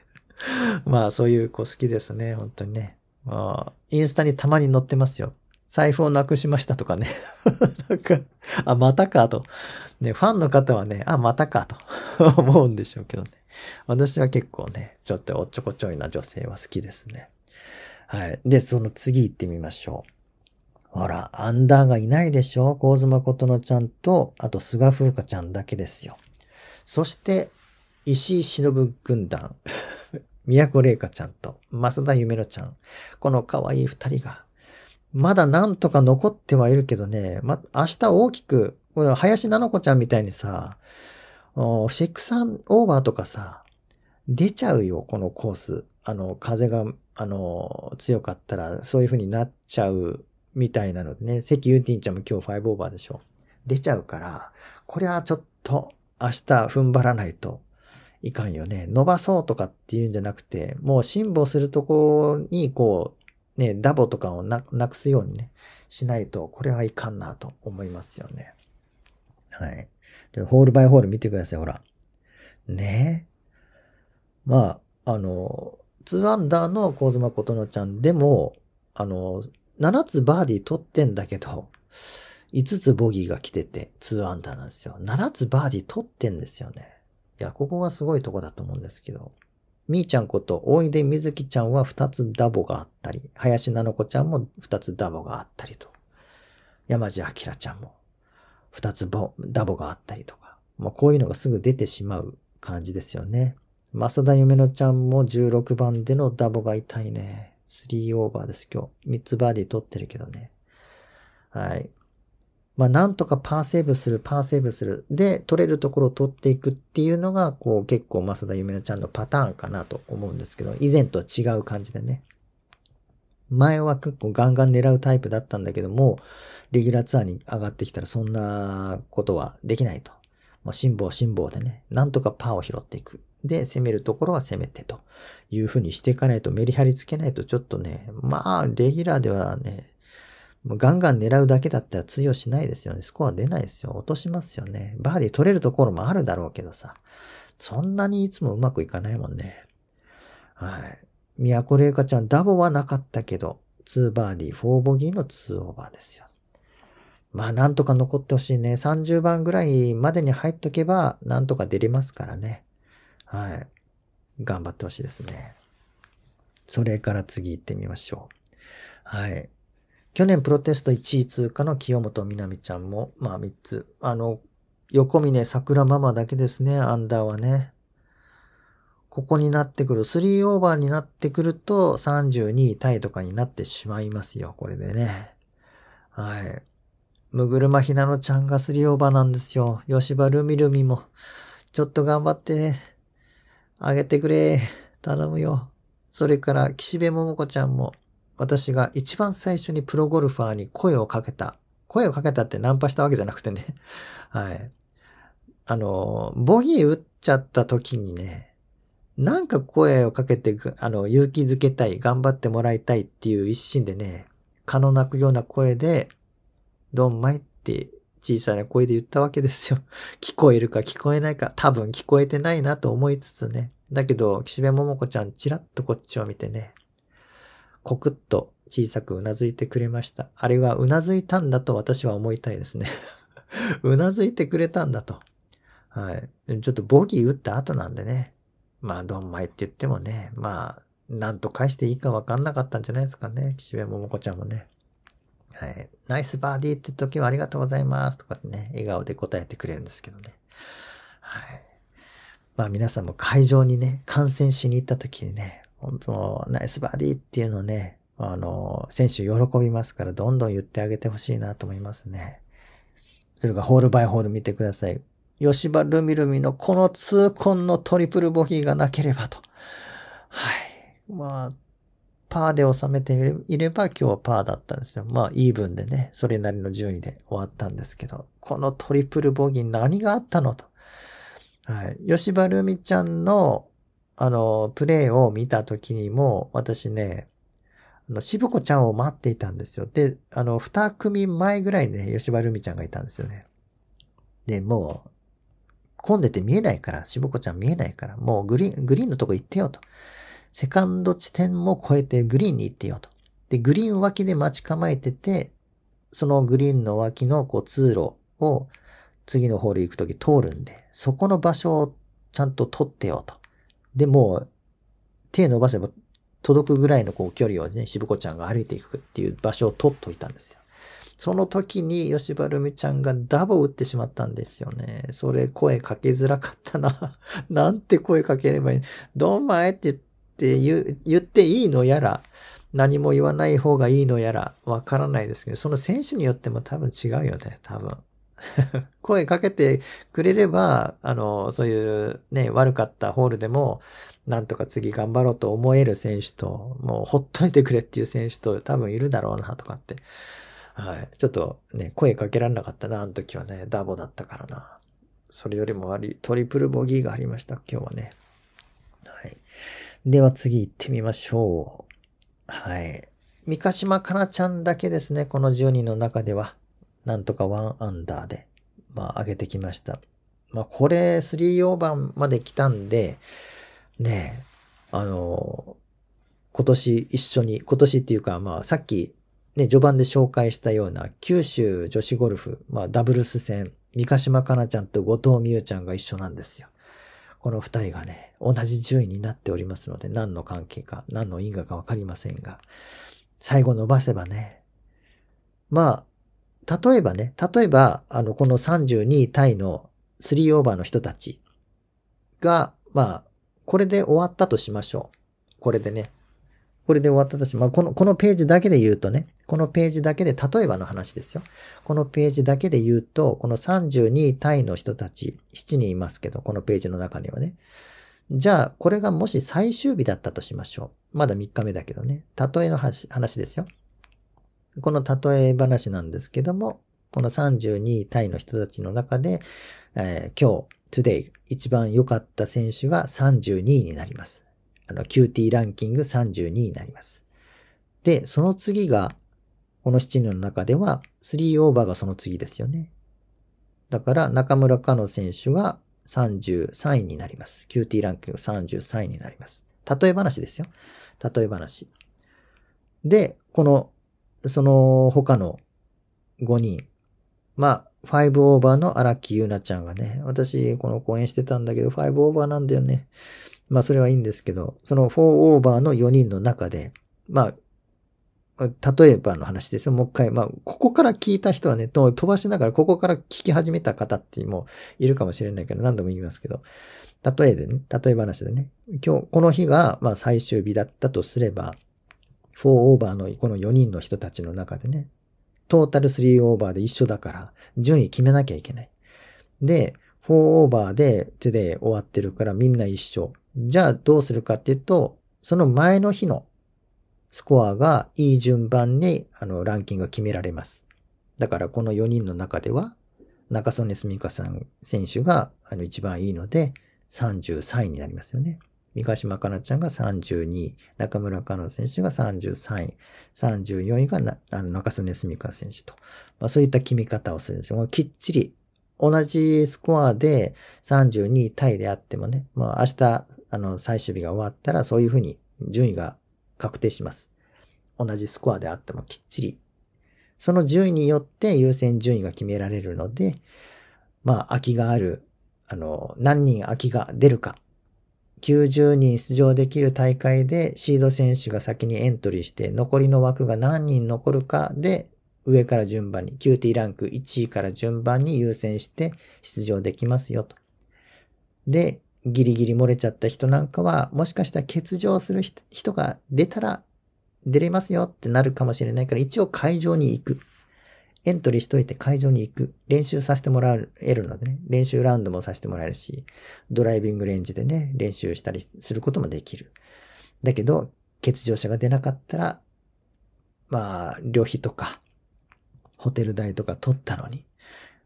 まあ、そういう子好きですね、本当にね。まあ、インスタにたまに載ってますよ。財布をなくしましたとかね なんか、あ、またかと。ね、ファンの方はね、あ、またかと 思うんでしょうけどね。私は結構ね、ちょっとおっちょこちょいな女性は好きですね。はい。で、その次行ってみましょう。ほら、アンダーがいないでしょ香妻琴乃ちゃんと、あと菅風花ちゃんだけですよ。そして、石井忍軍団、宮古玲香ちゃんと、増田夢乃ちゃん。この可愛い二人が、まだなんとか残ってはいるけどね、ま、明日大きく、この林菜々子ちゃんみたいにさ、6オーバーとかさ、出ちゃうよ、このコース。あの、風が、あの、強かったら、そういう風になっちゃうみたいなのでね、関ユーティンちゃんも今日5オーバーでしょ。出ちゃうから、これはちょっと明日踏ん張らないといかんよね。伸ばそうとかっていうんじゃなくて、もう辛抱するとこにこう、ね、ダボとかをなくすようにね、しないと、これはいかんなと思いますよね。はい。で、ホールバイホール見てください、ほら。ねまあ、あの、2アンダーの香妻琴乃ちゃんでも、あの、7つバーディー取ってんだけど、5つボギーが来てて、2アンダーなんですよ。7つバーディー取ってんですよね。いや、ここがすごいとこだと思うんですけど。みーちゃんことおいでみずきちゃんは2つダボがあったり、林菜の子ちゃんも2つダボがあったりと、山地明ちゃんも2つダボがあったりとか、まあ、こういうのがすぐ出てしまう感じですよね。増田夢乃ちゃんも16番でのダボが痛いね。3オーバーです、今日。3つバーディー取ってるけどね。はい。まあ、なんとかパーセーブする、パーセーブする。で、取れるところを取っていくっていうのが、こう、結構、マサダゆめのちゃんのパターンかなと思うんですけど、以前とは違う感じでね。前は結構ガンガン狙うタイプだったんだけども、レギュラーツアーに上がってきたらそんなことはできないと。まあ、辛抱辛抱でね、なんとかパーを拾っていく。で、攻めるところは攻めてというふうにしていかないとメリハリつけないとちょっとね、まあ、レギュラーではね、もうガンガン狙うだけだったら通用しないですよね。スコア出ないですよ。落としますよね。バーディー取れるところもあるだろうけどさ。そんなにいつもうまくいかないもんね。はい。宮古玲香ちゃん、ダボはなかったけど、2バーディー、4ボギーの2オーバーですよ。まあ、なんとか残ってほしいね。30番ぐらいまでに入っとけば、なんとか出れますからね。はい。頑張ってほしいですね。それから次行ってみましょう。はい。去年プロテスト1位通過の清本みなみちゃんも、まあ3つ。あの、横峰桜ママだけですね、アンダーはね。ここになってくる、3オーバーになってくると32位タイとかになってしまいますよ、これでね。はい。むぐるまひなのちゃんが3オーバーなんですよ。吉羽ルミルミも、ちょっと頑張って、あげてくれ。頼むよ。それから、岸辺桃子ちゃんも、私が一番最初にプロゴルファーに声をかけた。声をかけたってナンパしたわけじゃなくてね。はい。あの、ボギー打っちゃった時にね、なんか声をかけて、あの、勇気づけたい、頑張ってもらいたいっていう一心でね、蚊の泣くような声で、ドンマイって小さな声で言ったわけですよ。聞こえるか聞こえないか、多分聞こえてないなと思いつつね。だけど、岸辺桃子ちゃんちらっとこっちを見てね、コクッと小さくうなずいてくれました。あれはうなずいたんだと私は思いたいですねうなずいてくれたんだと。はい。ちょっとボギー打った後なんでね。まあ、ドンマイって言ってもね、まあ、なんと返していいかわかんなかったんじゃないですかね。岸辺桃子ちゃんもね。はい。ナイスバーディーって時はありがとうございますとかってね、笑顔で答えてくれるんですけどね。はい。まあ皆さんも会場にね、観戦しに行った時にね、もう、ナイスバディっていうのね、あの、選手喜びますから、どんどん言ってあげてほしいなと思いますね。それかホールバイホール見てください。吉羽ルミルミのこの痛恨のトリプルボギーがなければと。はい。まあ、パーで収めていれば今日はパーだったんですよ。まあ、イーブンでね、それなりの順位で終わったんですけど、このトリプルボギー何があったのと。はい。吉羽ルミちゃんのあの、プレイを見た時にも、私ね、あの、しぶこちゃんを待っていたんですよ。で、あの、二組前ぐらいにね、吉原るみちゃんがいたんですよね。で、もう、混んでて見えないから、しぶこちゃん見えないから、もうグリーン、グリーンのとこ行ってよと。セカンド地点も越えてグリーンに行ってよと。で、グリーン脇で待ち構えてて、そのグリーンの脇のこう通路を次のホール行くとき通るんで、そこの場所をちゃんと取ってよと。でも、手伸ばせば届くぐらいのこう距離をね、しぶ子ちゃんが歩いていくっていう場所を取っといたんですよ。その時に吉原るみちゃんがダボ打ってしまったんですよね。それ声かけづらかったな。なんて声かければいい。どんまえって言って言っていいのやら、何も言わない方がいいのやら、わからないですけど、その選手によっても多分違うよね、多分。声かけてくれれば、あの、そういうね、悪かったホールでも、なんとか次頑張ろうと思える選手と、もうほっといてくれっていう選手と多分いるだろうなとかって。はい。ちょっとね、声かけられなかったな、あの時はね、ダボだったからな。それよりも悪い、トリプルボギーがありました、今日はね。はい。では次行ってみましょう。はい。三ヶ島かなちゃんだけですね、この10人の中では。なんとか1アンダーで、まあ、上げてきました。まあ、これ、3オーバーまで来たんで、ねえ、あの、今年一緒に、今年っていうか、まあ、さっき、ね、序盤で紹介したような、九州女子ゴルフ、まあ、ダブルス戦、三ヶ島かなちゃんと後藤美優ちゃんが一緒なんですよ。この二人がね、同じ順位になっておりますので、何の関係か、何の因果かわかりませんが、最後伸ばせばね、まあ、例えばね、例えば、あの、この32位タイの3オーバーの人たちが、まあ、これで終わったとしましょう。これでね。これで終わったとし、まあ、この、このページだけで言うとね、このページだけで、例えばの話ですよ。このページだけで言うと、この32位タイの人たち、7人いますけど、このページの中にはね。じゃあ、これがもし最終日だったとしましょう。まだ3日目だけどね。例えの話ですよ。この例え話なんですけども、この32位タイの人たちの中で、えー、今日、today、一番良かった選手が32位になります。あの、QT ランキング32位になります。で、その次が、この7人の中では、3オーバーがその次ですよね。だから、中村かの選手が33位になります。QT ランキング33位になります。例え話ですよ。例え話。で、このその他の5人、まあ、5オーバーの荒木優奈ちゃんがね、私、この公演してたんだけど、5オーバーなんだよね。まあ、それはいいんですけど、その4オーバーの4人の中で、まあ、例えばの話ですよ。もう一回、まあ、ここから聞いた人はね、飛ばしながら、ここから聞き始めた方ってもういるかもしれないから、何度も言いますけど、例えでね、例え話でね、今日、この日が、まあ、最終日だったとすれば、4オーバーのこの4人の人たちの中でね、トータル3オーバーで一緒だから、順位決めなきゃいけない。で、4オーバーで手で終わってるからみんな一緒。じゃあどうするかっていうと、その前の日のスコアがいい順番にあのランキングが決められます。だからこの4人の中では、中曽根澄香さん選手があの一番いいので33位になりますよね。三ヶ島かなちゃんが32位、中村かな選手が33位、34位がなあの中曽根澄香選手と、まあ、そういった決め方をするんですよ。きっちり同じスコアで32位タイであってもね、まあ明日、あの、最終日が終わったらそういうふうに順位が確定します。同じスコアであってもきっちり。その順位によって優先順位が決められるので、まあ空きがある、あの、何人空きが出るか90人出場できる大会でシード選手が先にエントリーして、残りの枠が何人残るかで、上から順番に、QT ランク1位から順番に優先して出場できますよと。で、ギリギリ漏れちゃった人なんかは、もしかしたら欠場する人が出たら、出れますよってなるかもしれないから、一応会場に行く。エントリーしといて会場に行く。練習させてもらえるのでね、練習ラウンドもさせてもらえるし、ドライビングレンジでね、練習したりすることもできる。だけど、欠場者が出なかったら、まあ、旅費とか、ホテル代とか取ったのに、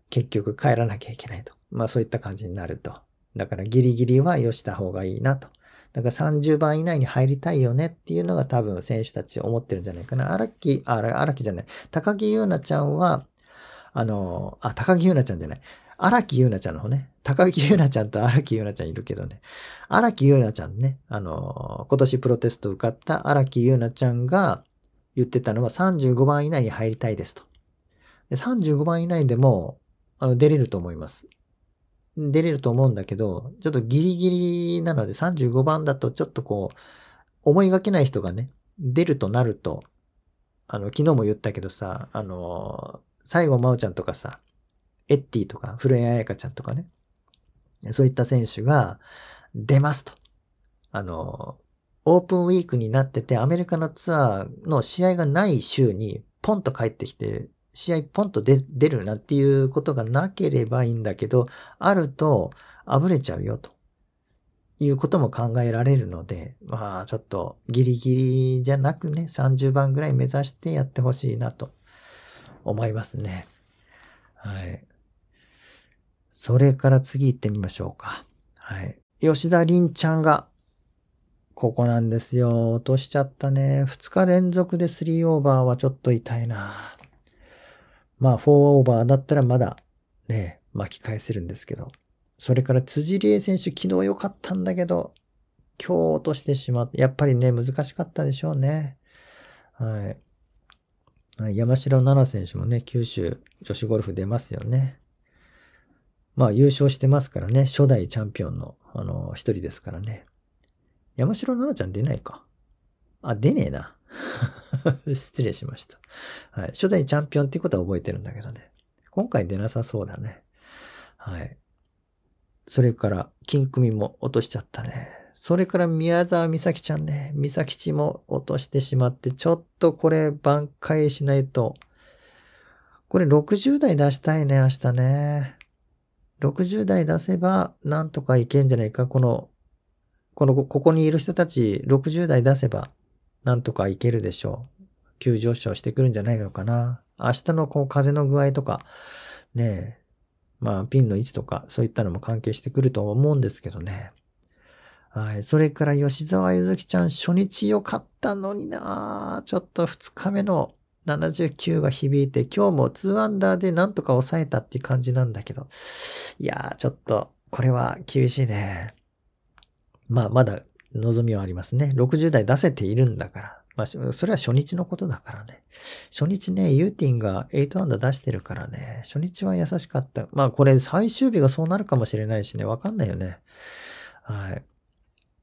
結局帰らなきゃいけないと。まあそういった感じになると。だからギリギリは良した方がいいなとだから30番以内に入りたいよねっていうのが多分選手たち思ってるんじゃないかな。荒木、荒木じゃない。高木優奈ちゃんは、あの、あ、高木優奈ちゃんじゃない。荒木優奈ちゃんの方ね。高木優奈ちゃんと荒木優奈ちゃんいるけどね。荒木優奈ちゃんね。あの、今年プロテスト受かった荒木優奈ちゃんが言ってたのは35番以内に入りたいですと。で35番以内でも、あの、出れると思います。出れると思うんだけど、ちょっとギリギリなので35番だとちょっとこう、思いがけない人がね、出るとなると、あの、昨日も言ったけどさ、あの、最後、真央ちゃんとかさ、エッティとか、古江彩香ちゃんとかね、そういった選手が出ますと。あの、オープンウィークになってて、アメリカのツアーの試合がない週に、ポンと帰ってきて、試合ポンと出るなっていうことがなければいいんだけど、あると、あぶれちゃうよと。いうことも考えられるので、まあちょっとギリギリじゃなくね、30番ぐらい目指してやってほしいなと思いますね。はい。それから次行ってみましょうか。はい。吉田凛ちゃんが、ここなんですよ。落としちゃったね。二日連続で3オーバーはちょっと痛いな。まあ、4オーバーだったらまだね、巻き返せるんですけど。それから辻理恵選手、昨日良かったんだけど、今日落としてしまって、やっぱりね、難しかったでしょうね。はい。山城奈々選手もね、九州女子ゴルフ出ますよね。まあ優勝してますからね、初代チャンピオンの、あの、一人ですからね。山城奈々ちゃん出ないか。あ、出ねえな。失礼しました。はい。初代チャンピオンっていうことは覚えてるんだけどね。今回出なさそうだね。はい。それから、金組も落としちゃったね。それから宮沢美咲ちゃんね。美咲ちも落としてしまって、ちょっとこれ挽回しないと。これ60代出したいね、明日ね。60代出せば、なんとかいけんじゃないか。この、この、ここにいる人たち、60代出せば、なんとかいけるでしょう。急上昇してくるんじゃないのかな。明日のこう風の具合とか、ねえ、まあピンの位置とか、そういったのも関係してくると思うんですけどね。はい。それから吉沢ゆずきちゃん、初日良かったのになちょっと2日目の79が響いて、今日も2アンダーでなんとか抑えたっていう感じなんだけど。いやぁ、ちょっと、これは厳しいね。まあ、まだ望みはありますね。60代出せているんだから。まあ、それは初日のことだからね。初日ね、ユーティンが8アンダー出してるからね、初日は優しかった。まあ、これ最終日がそうなるかもしれないしね、わかんないよね。はい。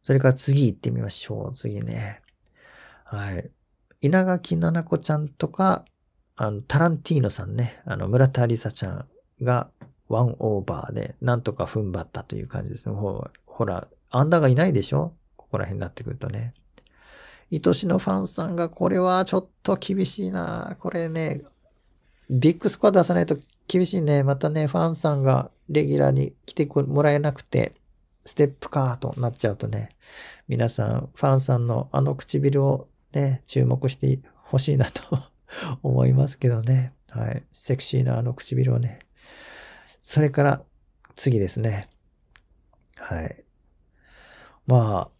それから次行ってみましょう。次ね。はい。稲垣奈々子ちゃんとか、あの、タランティーノさんね、あの、村田りさちゃんがワンオーバーで、なんとか踏ん張ったという感じですね。ほほら、アンダーがいないでしょここら辺になってくるとね。愛しのファンさんが、これはちょっと厳しいなこれね、ビッグスコア出さないと厳しいね。またね、ファンさんがレギュラーに来てもらえなくて、ステップカーとなっちゃうとね、皆さん、ファンさんのあの唇をね、注目してほしいなと 思いますけどね。はい。セクシーなあの唇をね。それから、次ですね。はい。まあ、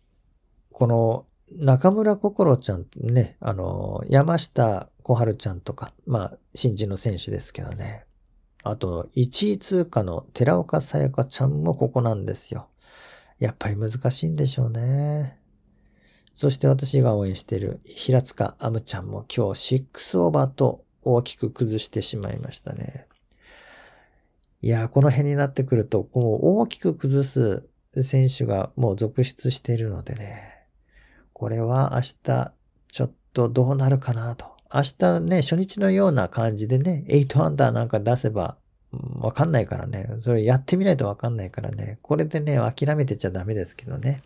この中村心ちゃんね、あの、山下小春ちゃんとか、まあ、新人の選手ですけどね。あと、1位通過の寺岡さやかちゃんもここなんですよ。やっぱり難しいんでしょうね。そして私が応援している平塚アムちゃんも今日6オーバーと大きく崩してしまいましたね。いやこの辺になってくると、こう大きく崩す選手がもう続出しているのでね。これは明日ちょっとどうなるかなと。明日ね、初日のような感じでね、8アンダーなんか出せば、わかんないからね。それやってみないとわかんないからね。これでね、諦めてちゃダメですけどね。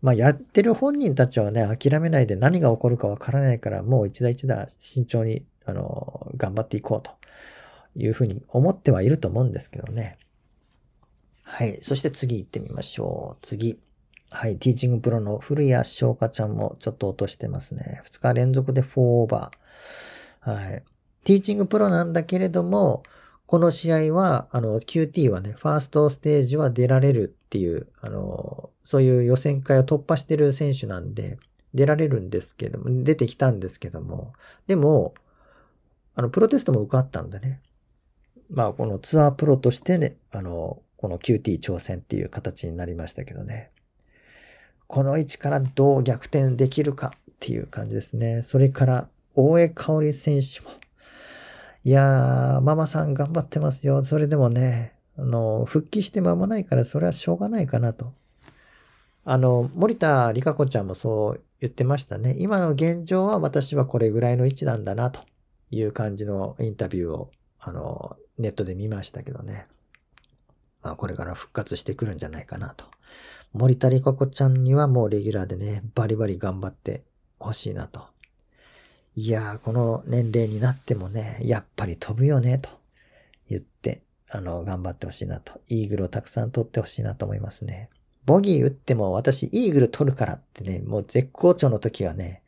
まあ、やってる本人たちはね、諦めないで何が起こるかわからないから、もう一打一打慎重に、あの、頑張っていこうというふうに思ってはいると思うんですけどね。はい。そして次行ってみましょう。次。はい、ティーチングプロの古谷翔香ちゃんもちょっと落としてますね。2日連続で4オーバー。はい。ティーチングプロなんだけれども、この試合は、あの、QT はね、ファーストステージは出られるっていう、あの、そういう予選会を突破してる選手なんで、出られるんですけども、出てきたんですけども、でも、あの、プロテストも受かったんだね。まあ、このツアープロとしてね、あの、この QT 挑戦っていう形になりましたけどね。この位置からどう逆転できるかっていう感じですね。それから、大江香織選手も、いやー、ママさん頑張ってますよ。それでもね、あの、復帰して間もないから、それはしょうがないかなと。あの、森田理香子ちゃんもそう言ってましたね。今の現状は私はこれぐらいの位置なんだな、という感じのインタビューを、あの、ネットで見ましたけどね。まあ、これから復活してくるんじゃないかなと森田理子子ちゃんにはもうレギュラーでね、バリバリ頑張ってほしいなと。いやー、この年齢になってもね、やっぱり飛ぶよね、と言って、あの、頑張ってほしいなと。イーグルをたくさん取ってほしいなと思いますね。ボギー打っても私イーグル取るからってね、もう絶好調の時はね、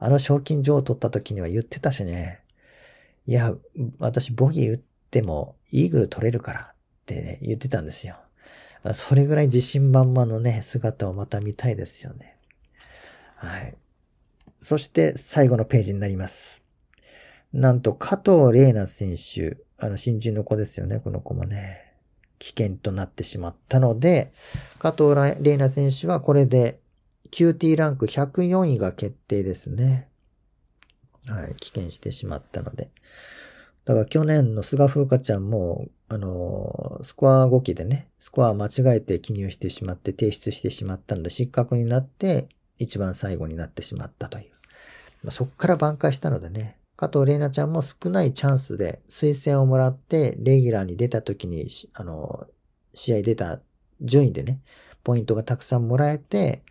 あの賞金女王取った時には言ってたしね、いや、私ボギー打ってもイーグル取れるからってね、言ってたんですよ。それぐらい自信満々のね、姿をまた見たいですよね。はい。そして最後のページになります。なんと加藤玲奈選手、あの新人の子ですよね、この子もね。危険となってしまったので、加藤玲奈選手はこれで QT ランク104位が決定ですね。はい、危険してしまったので。だから去年の菅風花ちゃんも、あの、スコア5期でね、スコア間違えて記入してしまって、提出してしまったので、失格になって、一番最後になってしまったという。まあ、そっから挽回したのでね、加藤玲奈ちゃんも少ないチャンスで推薦をもらって、レギュラーに出た時に、あの、試合出た順位でね、ポイントがたくさんもらえて、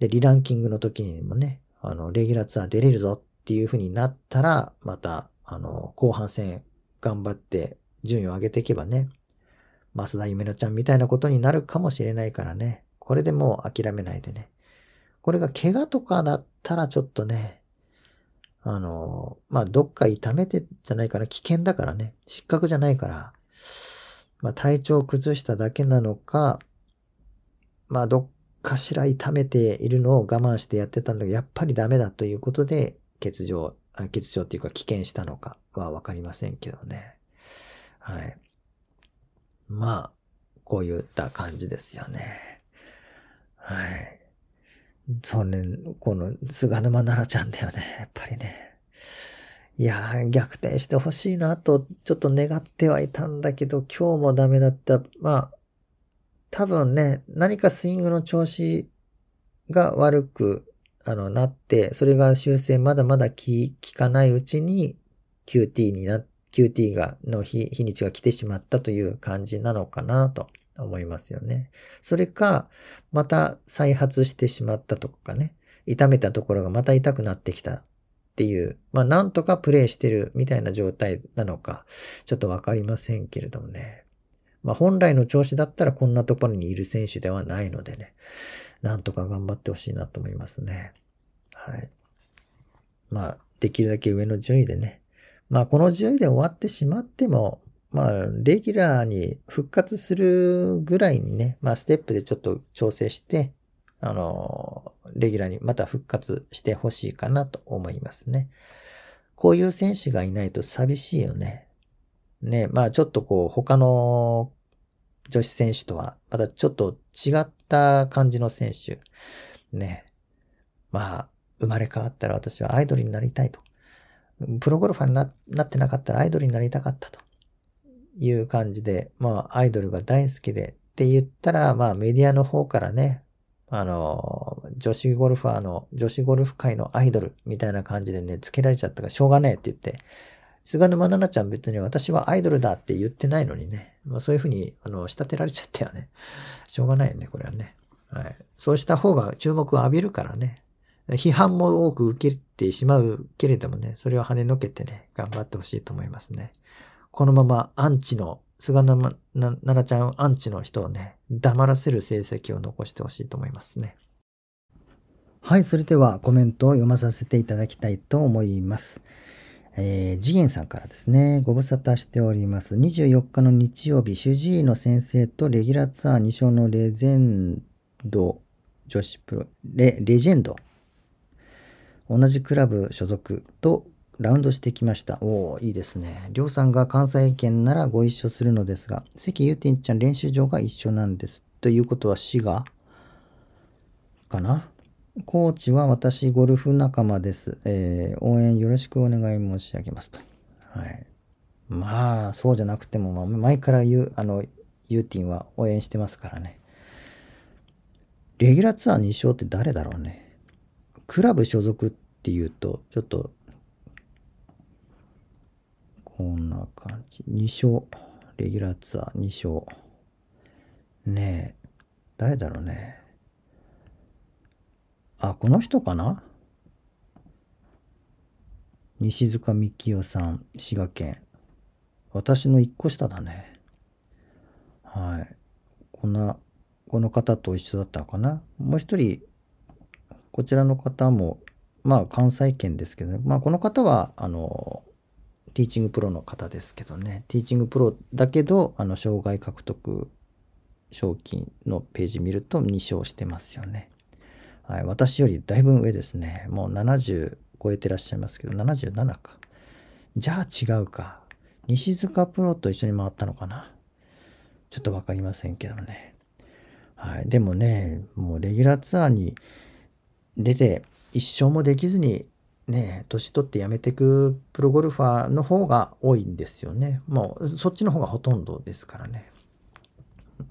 で、リランキングの時にもね、あの、レギュラーツアー出れるぞっていう風になったら、またあの、後半戦頑張って順位を上げていけばね、増田夢乃ちゃんみたいなことになるかもしれないからね、これでもう諦めないでね。これが怪我とかだったらちょっとね、あの、まあ、どっか痛めてじゃないから、危険だからね、失格じゃないから、まあ、体調を崩しただけなのか、まあ、どっかしら痛めているのを我慢してやってたんだけど、やっぱりダメだということで、欠場欠場っていうか棄権したのかはわかりませんけどね。はい。まあ、こういった感じですよね。はい。そうね、この菅沼奈々ちゃんだよね、やっぱりね。いやー、逆転してほしいなと、ちょっと願ってはいたんだけど、今日もダメだった。まあ、多分ね、何かスイングの調子が悪くあの、なって、それが修正まだまだ効かないうちに QT にな、QT が、の日、日にちが来てしまったという感じなのかなと思いますよね。それか、また再発してしまったとかね、痛めたところがまた痛くなってきたっていう、まあなんとかプレイしてるみたいな状態なのか、ちょっとわかりませんけれどもね。まあ本来の調子だったらこんなところにいる選手ではないのでね。なんとか頑張ってほしいなと思いますね。はい。まあ、できるだけ上の順位でね。まあ、この順位で終わってしまっても、まあ、レギュラーに復活するぐらいにね、まあ、ステップでちょっと調整して、あの、レギュラーにまた復活してほしいかなと思いますね。こういう選手がいないと寂しいよね。ね、まあちょっとこう他の女子選手とはまたちょっと違っった感じの選手。ね。まあ、生まれ変わったら私はアイドルになりたいと。プロゴルファーになってなかったらアイドルになりたかったという感じで、まあ、アイドルが大好きでって言ったら、まあ、メディアの方からね、あの、女子ゴルファーの、女子ゴルフ界のアイドルみたいな感じでね、つけられちゃったからしょうがねえって言って、菅沼奈々ちゃん別に私はアイドルだって言ってないのにね。まあ、そういうふうに、あの、仕立てられちゃったよね。しょうがないよね、これはね。はい。そうした方が注目を浴びるからね。批判も多く受けてしまうけれどもね、それを跳ねのけてね、頑張ってほしいと思いますね。このままアンチの、菅沼奈々ちゃんアンチの人をね、黙らせる成績を残してほしいと思いますね。はい、それではコメントを読まさせていただきたいと思います。えー、次元さんからですね、ご無沙汰しております。24日の日曜日、主治医の先生とレギュラーツアー2勝のレジェンド、女子プロ、レ、レジェンド。同じクラブ所属とラウンドしてきました。おおいいですね。りょうさんが関西圏ならご一緒するのですが、関ゆうてんちゃん練習場が一緒なんです。ということは滋賀かなコーチは私、ゴルフ仲間です。えー、応援よろしくお願い申し上げますと。はい。まあ、そうじゃなくても、まあ、前から言う、あの、ユーティンは応援してますからね。レギュラーツアー2勝って誰だろうね。クラブ所属っていうと、ちょっと、こんな感じ。2勝。レギュラーツアー2勝。ねえ。誰だろうね。あ、この人かな西塚幹夫さん、滋賀県。私の一個下だね。はい。こんな、この方と一緒だったのかな。もう一人、こちらの方も、まあ関西圏ですけどね。まあこの方は、あの、ティーチングプロの方ですけどね。ティーチングプロだけど、あの、障害獲得賞金のページ見ると2勝してますよね。はい、私よりだいぶ上ですね。もう70超えてらっしゃいますけど、77か。じゃあ違うか。西塚プロと一緒に回ったのかな。ちょっと分かりませんけどね。はい、でもね、もうレギュラーツアーに出て一生もできずにね、年取って辞めてくプロゴルファーの方が多いんですよね。もうそっちの方がほとんどですからね。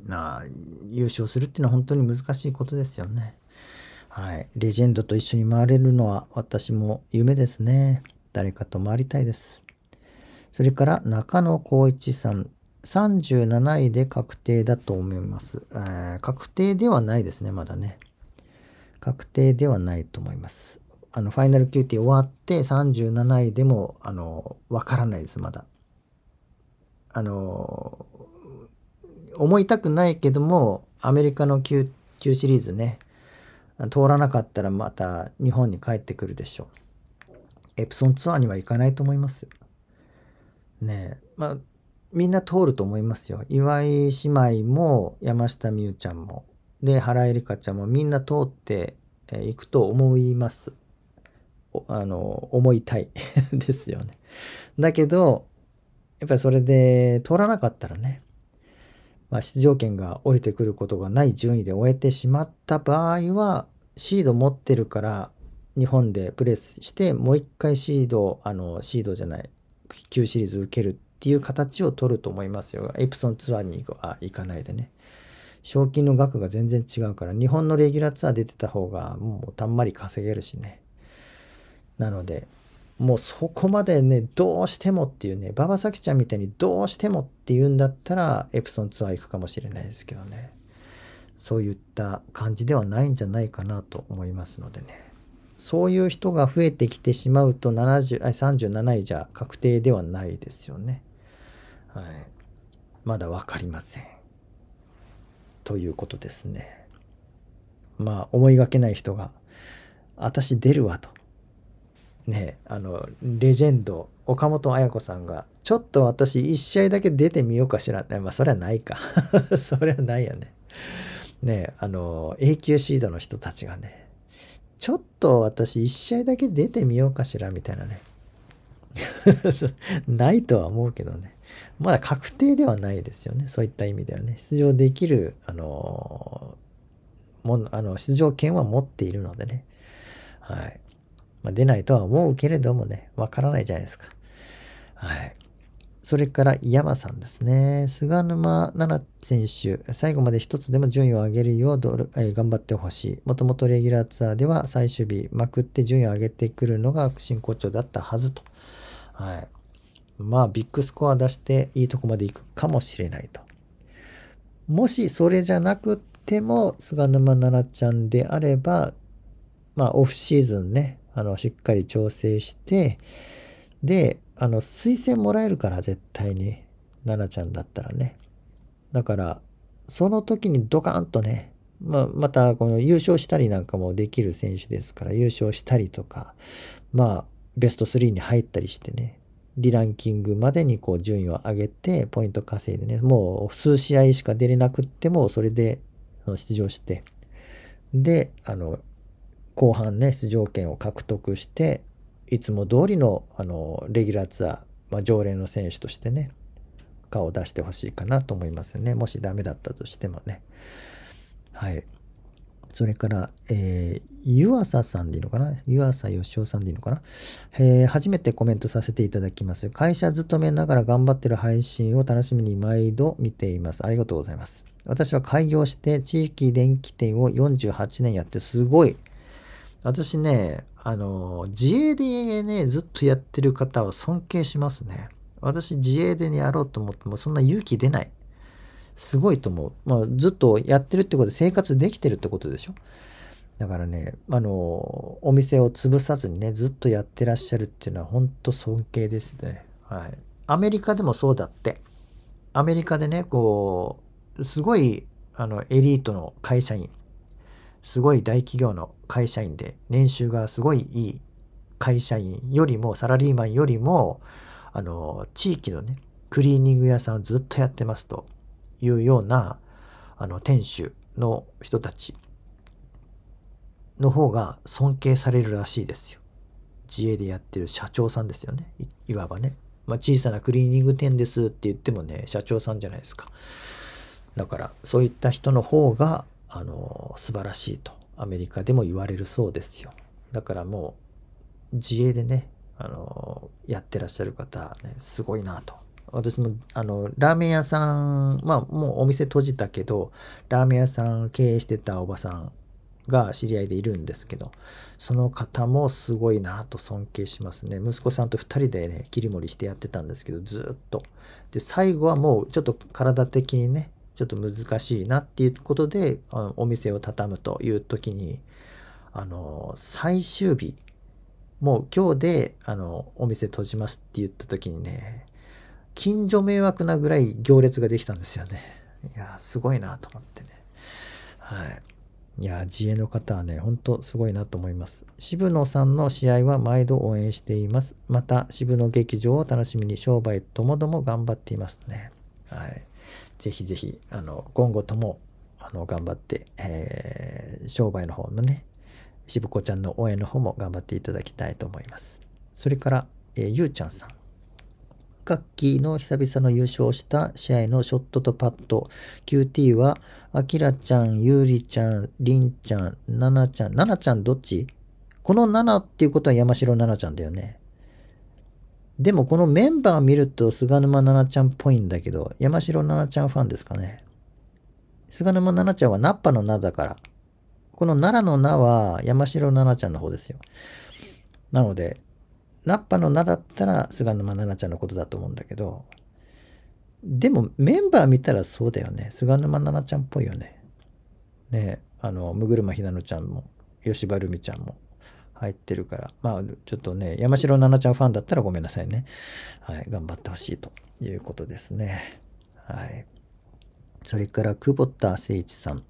なあ優勝するっていうのは本当に難しいことですよね。はい。レジェンドと一緒に回れるのは私も夢ですね。誰かと回りたいです。それから中野光一さん。37位で確定だと思います、えー、確定ではないですね、まだね。確定ではないと思います。あの、ファイナルキューティー終わって37位でも、あの、わからないです、まだ。あの、思いたくないけども、アメリカの Q, Q シリーズね、通らなかったらまた日本に帰ってくるでしょう。エプソンツアーには行かないと思いますねえ。まあ、みんな通ると思いますよ。岩井姉妹も山下美羽ちゃんも、で、原恵梨香ちゃんもみんな通って行くと思います。あの、思いたい ですよね。だけど、やっぱりそれで通らなかったらね、まあ、出場権が降りてくることがない順位で終えてしまった場合は、シード持ってるから日本でプレスして、もう一回シード、あの、シードじゃない、旧シリーズ受けるっていう形を取ると思いますよ。エプソンツアーに行かないでね。賞金の額が全然違うから、日本のレギュラーツアー出てた方がもうたんまり稼げるしね。なので、もうそこまでね、どうしてもっていうね、馬場咲ちゃんみたいにどうしてもっていうんだったら、エプソンツアー行くかもしれないですけどね。そういった感じではないんじゃないかなと思いますのでね。そういう人が増えてきてしまうと70、37位じゃ確定ではないですよね。はい。まだ分かりません。ということですね。まあ、思いがけない人が、私出るわと。ね、あの、レジェンド、岡本綾子さんが、ちょっと私1試合だけ出てみようかしら。まあ、それはないか。それはないよね。ね、あの、永久シードの人たちがね、ちょっと私1試合だけ出てみようかしら、みたいなね。ないとは思うけどね。まだ確定ではないですよね。そういった意味ではね。出場できる、あの、もあの出場権は持っているのでね。はい。まあ、出ないとは思うけれどもね、わからないじゃないですか。はい。それから山さんですね。菅沼奈々選手、最後まで一つでも順位を上げるようどえー、頑張ってほしい。もともとレギュラーツアーでは最終日まくって順位を上げてくるのが真骨調だったはずと。はい。まあ、ビッグスコア出していいとこまで行くかもしれないと。もしそれじゃなくても、菅沼奈々ちゃんであれば、まあ、オフシーズンね、あの、しっかり調整して、で、あの、推薦もらえるから、絶対に。奈々ちゃんだったらね。だから、その時にドカンとね、まあ、また、この優勝したりなんかもできる選手ですから、優勝したりとか、まあ、ベスト3に入ったりしてね、リランキングまでにこう順位を上げて、ポイント稼いでね、もう数試合しか出れなくっても、それで出場して、で、あの、後半ね出場権を獲得していつも通りのあのレギュラーツアー、まあ、常連の選手としてね顔を出してほしいかなと思いますねもしダメだったとしてもねはいそれから、えー、湯浅さんでいいのかな湯浅義雄さんでいいのかな、えー、初めてコメントさせていただきます。会社勤めながら頑張ってる配信を楽しみに毎度見ています。ありがとうございます。私は開業して地域電気店を48年やってすごい私ね、あの、自営でね、ずっとやってる方は尊敬しますね。私、自営でね、やろうと思っても、そんな勇気出ない。すごいと思う。まあ、ずっとやってるってことで生活できてるってことでしょ。だからね、あの、お店を潰さずにね、ずっとやってらっしゃるっていうのは、本当尊敬ですね。はい。アメリカでもそうだって。アメリカでね、こう、すごい、あの、エリートの会社員。すごい大企業の会社員で年収がすごいいい会社員よりもサラリーマンよりもあの地域のねクリーニング屋さんをずっとやってますというようなあの店主の人たちの方が尊敬されるらしいですよ。自営でやってる社長さんですよね。いわばね。まあ、小さなクリーニング店ですって言ってもね、社長さんじゃないですか。だから、そういった人の方があの素晴らしいとアメリカでも言われるそうですよだからもう自営でねあのやってらっしゃる方、ね、すごいなと私もあのラーメン屋さんまあもうお店閉じたけどラーメン屋さん経営してたおばさんが知り合いでいるんですけどその方もすごいなと尊敬しますね息子さんと2人でね切り盛りしてやってたんですけどずっとで最後はもうちょっと体的にねちょっと難しいなっていうことで、お店を畳むという時に、あの、最終日、もう今日で、あの、お店閉じますって言った時にね、近所迷惑なぐらい行列ができたんですよね。いやすごいなと思ってね。はい。いや自営の方はね、ほんとすごいなと思います。渋野さんの試合は毎度応援しています。また、渋野劇場を楽しみに商売ともども頑張っていますね。はい。ぜひぜひ、あの、今後とも、あの、頑張って、えー、商売の方のね、渋子ちゃんの応援の方も頑張っていただきたいと思います。それから、えー、ゆうちゃんさん。ガッキーの久々の優勝した試合のショットとパット。QT は、あきらちゃん、ゆうりちゃん、りんちゃん、ななちゃん、ななちゃんどっちこの7っていうことは山城ななちゃんだよね。でもこのメンバー見ると菅沼奈々ちゃんっぽいんだけど、山城奈々ちゃんファンですかね。菅沼奈々ちゃんはナッパの名だから。この奈良の名は山城奈々ちゃんの方ですよ。なので、ナッパの名だったら菅沼奈々ちゃんのことだと思うんだけど、でもメンバー見たらそうだよね。菅沼奈々ちゃんっぽいよね。ねあの、るまひなのちゃんも、吉原るみちゃんも、入ってるから、まあ、ちょっとね、山城奈々ちゃんファンだったらごめんなさいね。はい、頑張ってほしいということですね。はい。それから、久保田誠一さん。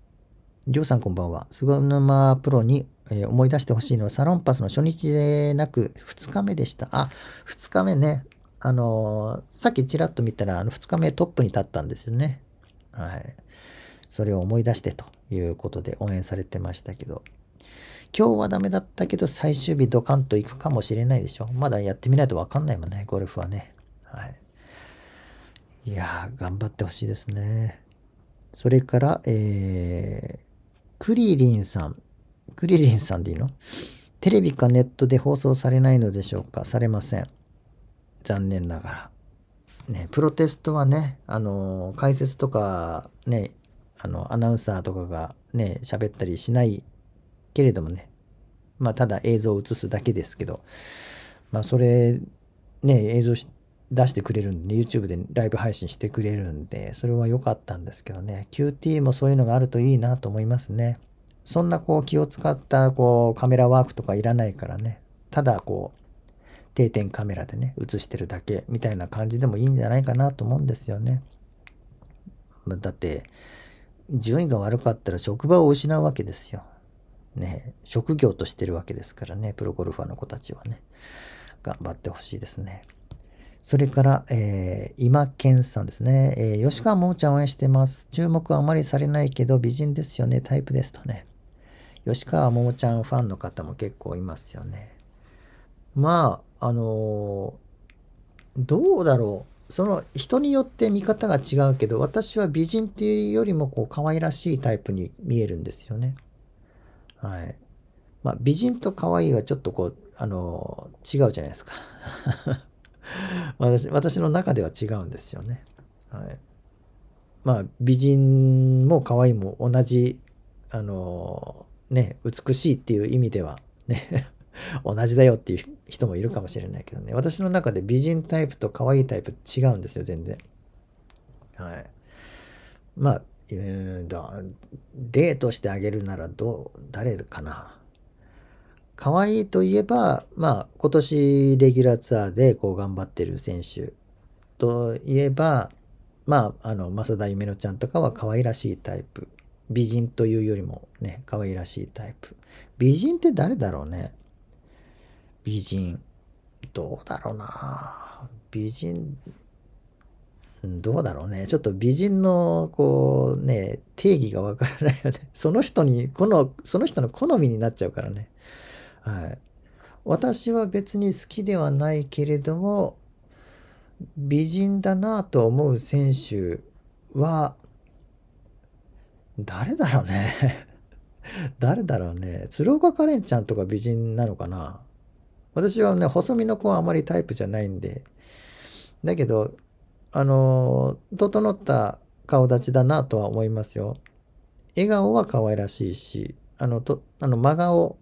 りょうさんこんばんは。菅沼プロに、えー、思い出してほしいのはサロンパスの初日でなく2日目でした。あ、2日目ね。あのー、さっきちらっと見たら、あの2日目トップに立ったんですよね。はい。それを思い出してということで応援されてましたけど、今日はダメだったけど最終日ドカンと行くかもしれないでしょ。まだやってみないとわかんないもんね、ゴルフはね。はい。いやー、頑張ってほしいですね。それから、えー、クリリンさん。クリリンさんでいいのテレビかネットで放送されないのでしょうかされません。残念ながら。ね、プロテストはね、あのー、解説とか、ね、あの、アナウンサーとかがね、喋ったりしないけれどもね、まあ、ただ映像を映すだけですけど、まあ、それ、ね、映像出してくれるんで、YouTube でライブ配信してくれるんで、それは良かったんですけどね、QT もそういうのがあるといいなと思いますね。そんなこう気を使ったこうカメラワークとかいらないからね、ただこう、定点カメラでね、映してるだけみたいな感じでもいいんじゃないかなと思うんですよね。だって、順位が悪かったら職場を失うわけですよ。ね、職業としてるわけですからね、プロゴルファーの子たちはね、頑張ってほしいですね。それから、えー、今健さんですね、えー、吉川桃ちゃん応援してます。注目はあまりされないけど、美人ですよね、タイプですとね。吉川桃ちゃんファンの方も結構いますよね。まあ、あのー、どうだろう。その人によって見方が違うけど、私は美人っていうよりもこう可愛らしいタイプに見えるんですよね。はい。まあ、美人と可愛いはちょっとこう、あの、違うじゃないですか。私私の中では違うんですよね。はい、まあ美人も可愛いも同じあのね美しいっていう意味ではね 同じだよっていう人もいるかもしれないけどね私の中で美人タイプと可愛いタイプ違うんですよ全然。はい、まあうんだ例としてあげるならどう誰かな可愛いといえばまあ今年レギュラーツアーでこう頑張ってる選手といえばまああの増田夢乃ちゃんとかは可愛らしいタイプ美人というよりもね可愛らしいタイプ美人って誰だろうね美人どうだろうな美人どうだろうね。ちょっと美人の、こうね、定義がわからないよね。その人に、この、その人の好みになっちゃうからね。はい。私は別に好きではないけれども、美人だなと思う選手は、誰だろうね。誰だろうね。鶴岡カレンちゃんとか美人なのかな。私はね、細身の子はあまりタイプじゃないんで。だけど、あの、整った顔立ちだなとは思いますよ。笑顔は可愛らしいし、あの、とあの真顔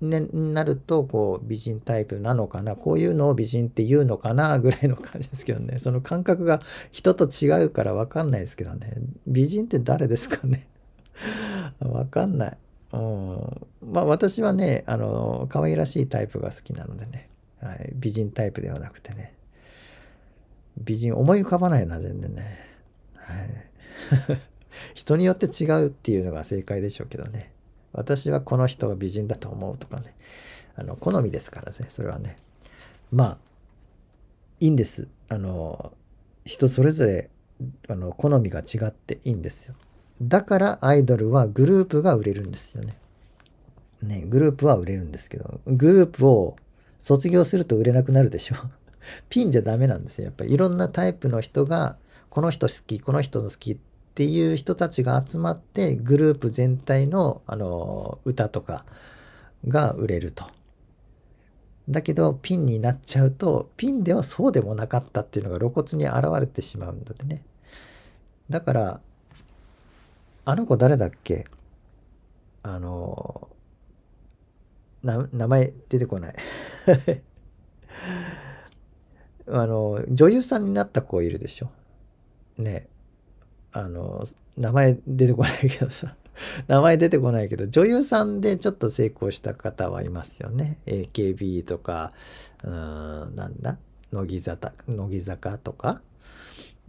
になると、こう、美人タイプなのかな、こういうのを美人って言うのかな、ぐらいの感じですけどね。その感覚が人と違うから分かんないですけどね。美人って誰ですかね分 かんない。うん。まあ、私はね、あの、可愛らしいタイプが好きなのでね。はい。美人タイプではなくてね。美人思い浮かばないな、全然ね。はい。人によって違うっていうのが正解でしょうけどね。私はこの人が美人だと思うとかね。あの、好みですからね、それはね。まあ、いいんです。あの、人それぞれ、あの、好みが違っていいんですよ。だからアイドルはグループが売れるんですよね。ね、グループは売れるんですけど、グループを卒業すると売れなくなるでしょ。ピンじゃダメなんですよ。やっぱりいろんなタイプの人が、この人好き、この人の好きっていう人たちが集まって、グループ全体の、あの、歌とかが売れると。だけど、ピンになっちゃうと、ピンではそうでもなかったっていうのが露骨に現れてしまうんだってね。だから、あの子誰だっけあの、名前出てこないあの、女優さんになった子いるでしょ。ねあの、名前出てこないけどさ。名前出てこないけど、女優さんでちょっと成功した方はいますよね。AKB とか、うん、なんだ乃木坂、乃木坂とか、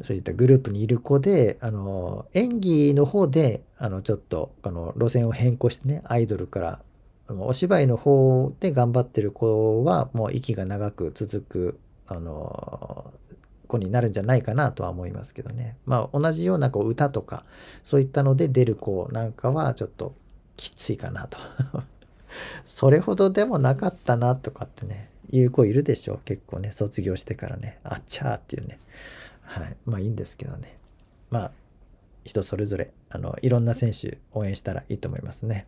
そういったグループにいる子で、あの、演技の方で、あの、ちょっと、あの、路線を変更してね、アイドルからお芝居の方で頑張ってる子はもう息が長く続くあの子になるんじゃないかなとは思いますけどね。まあ同じようなこう歌とかそういったので出る子なんかはちょっときついかなと。それほどでもなかったなとかってね、いう子いるでしょう。結構ね、卒業してからね、あっちゃーっていうね。はい。まあいいんですけどね。まあ人それぞれ、あの、いろんな選手応援したらいいと思いますね。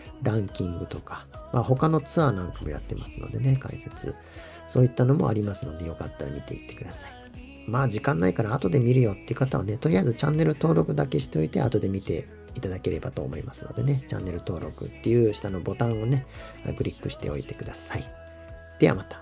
ランキングとか、まあ、他のツアーなんかもやってますのでね、解説。そういったのもありますので、よかったら見ていってください。まあ時間ないから後で見るよっていう方はね、とりあえずチャンネル登録だけしておいて後で見ていただければと思いますのでね、チャンネル登録っていう下のボタンをね、クリックしておいてください。ではまた。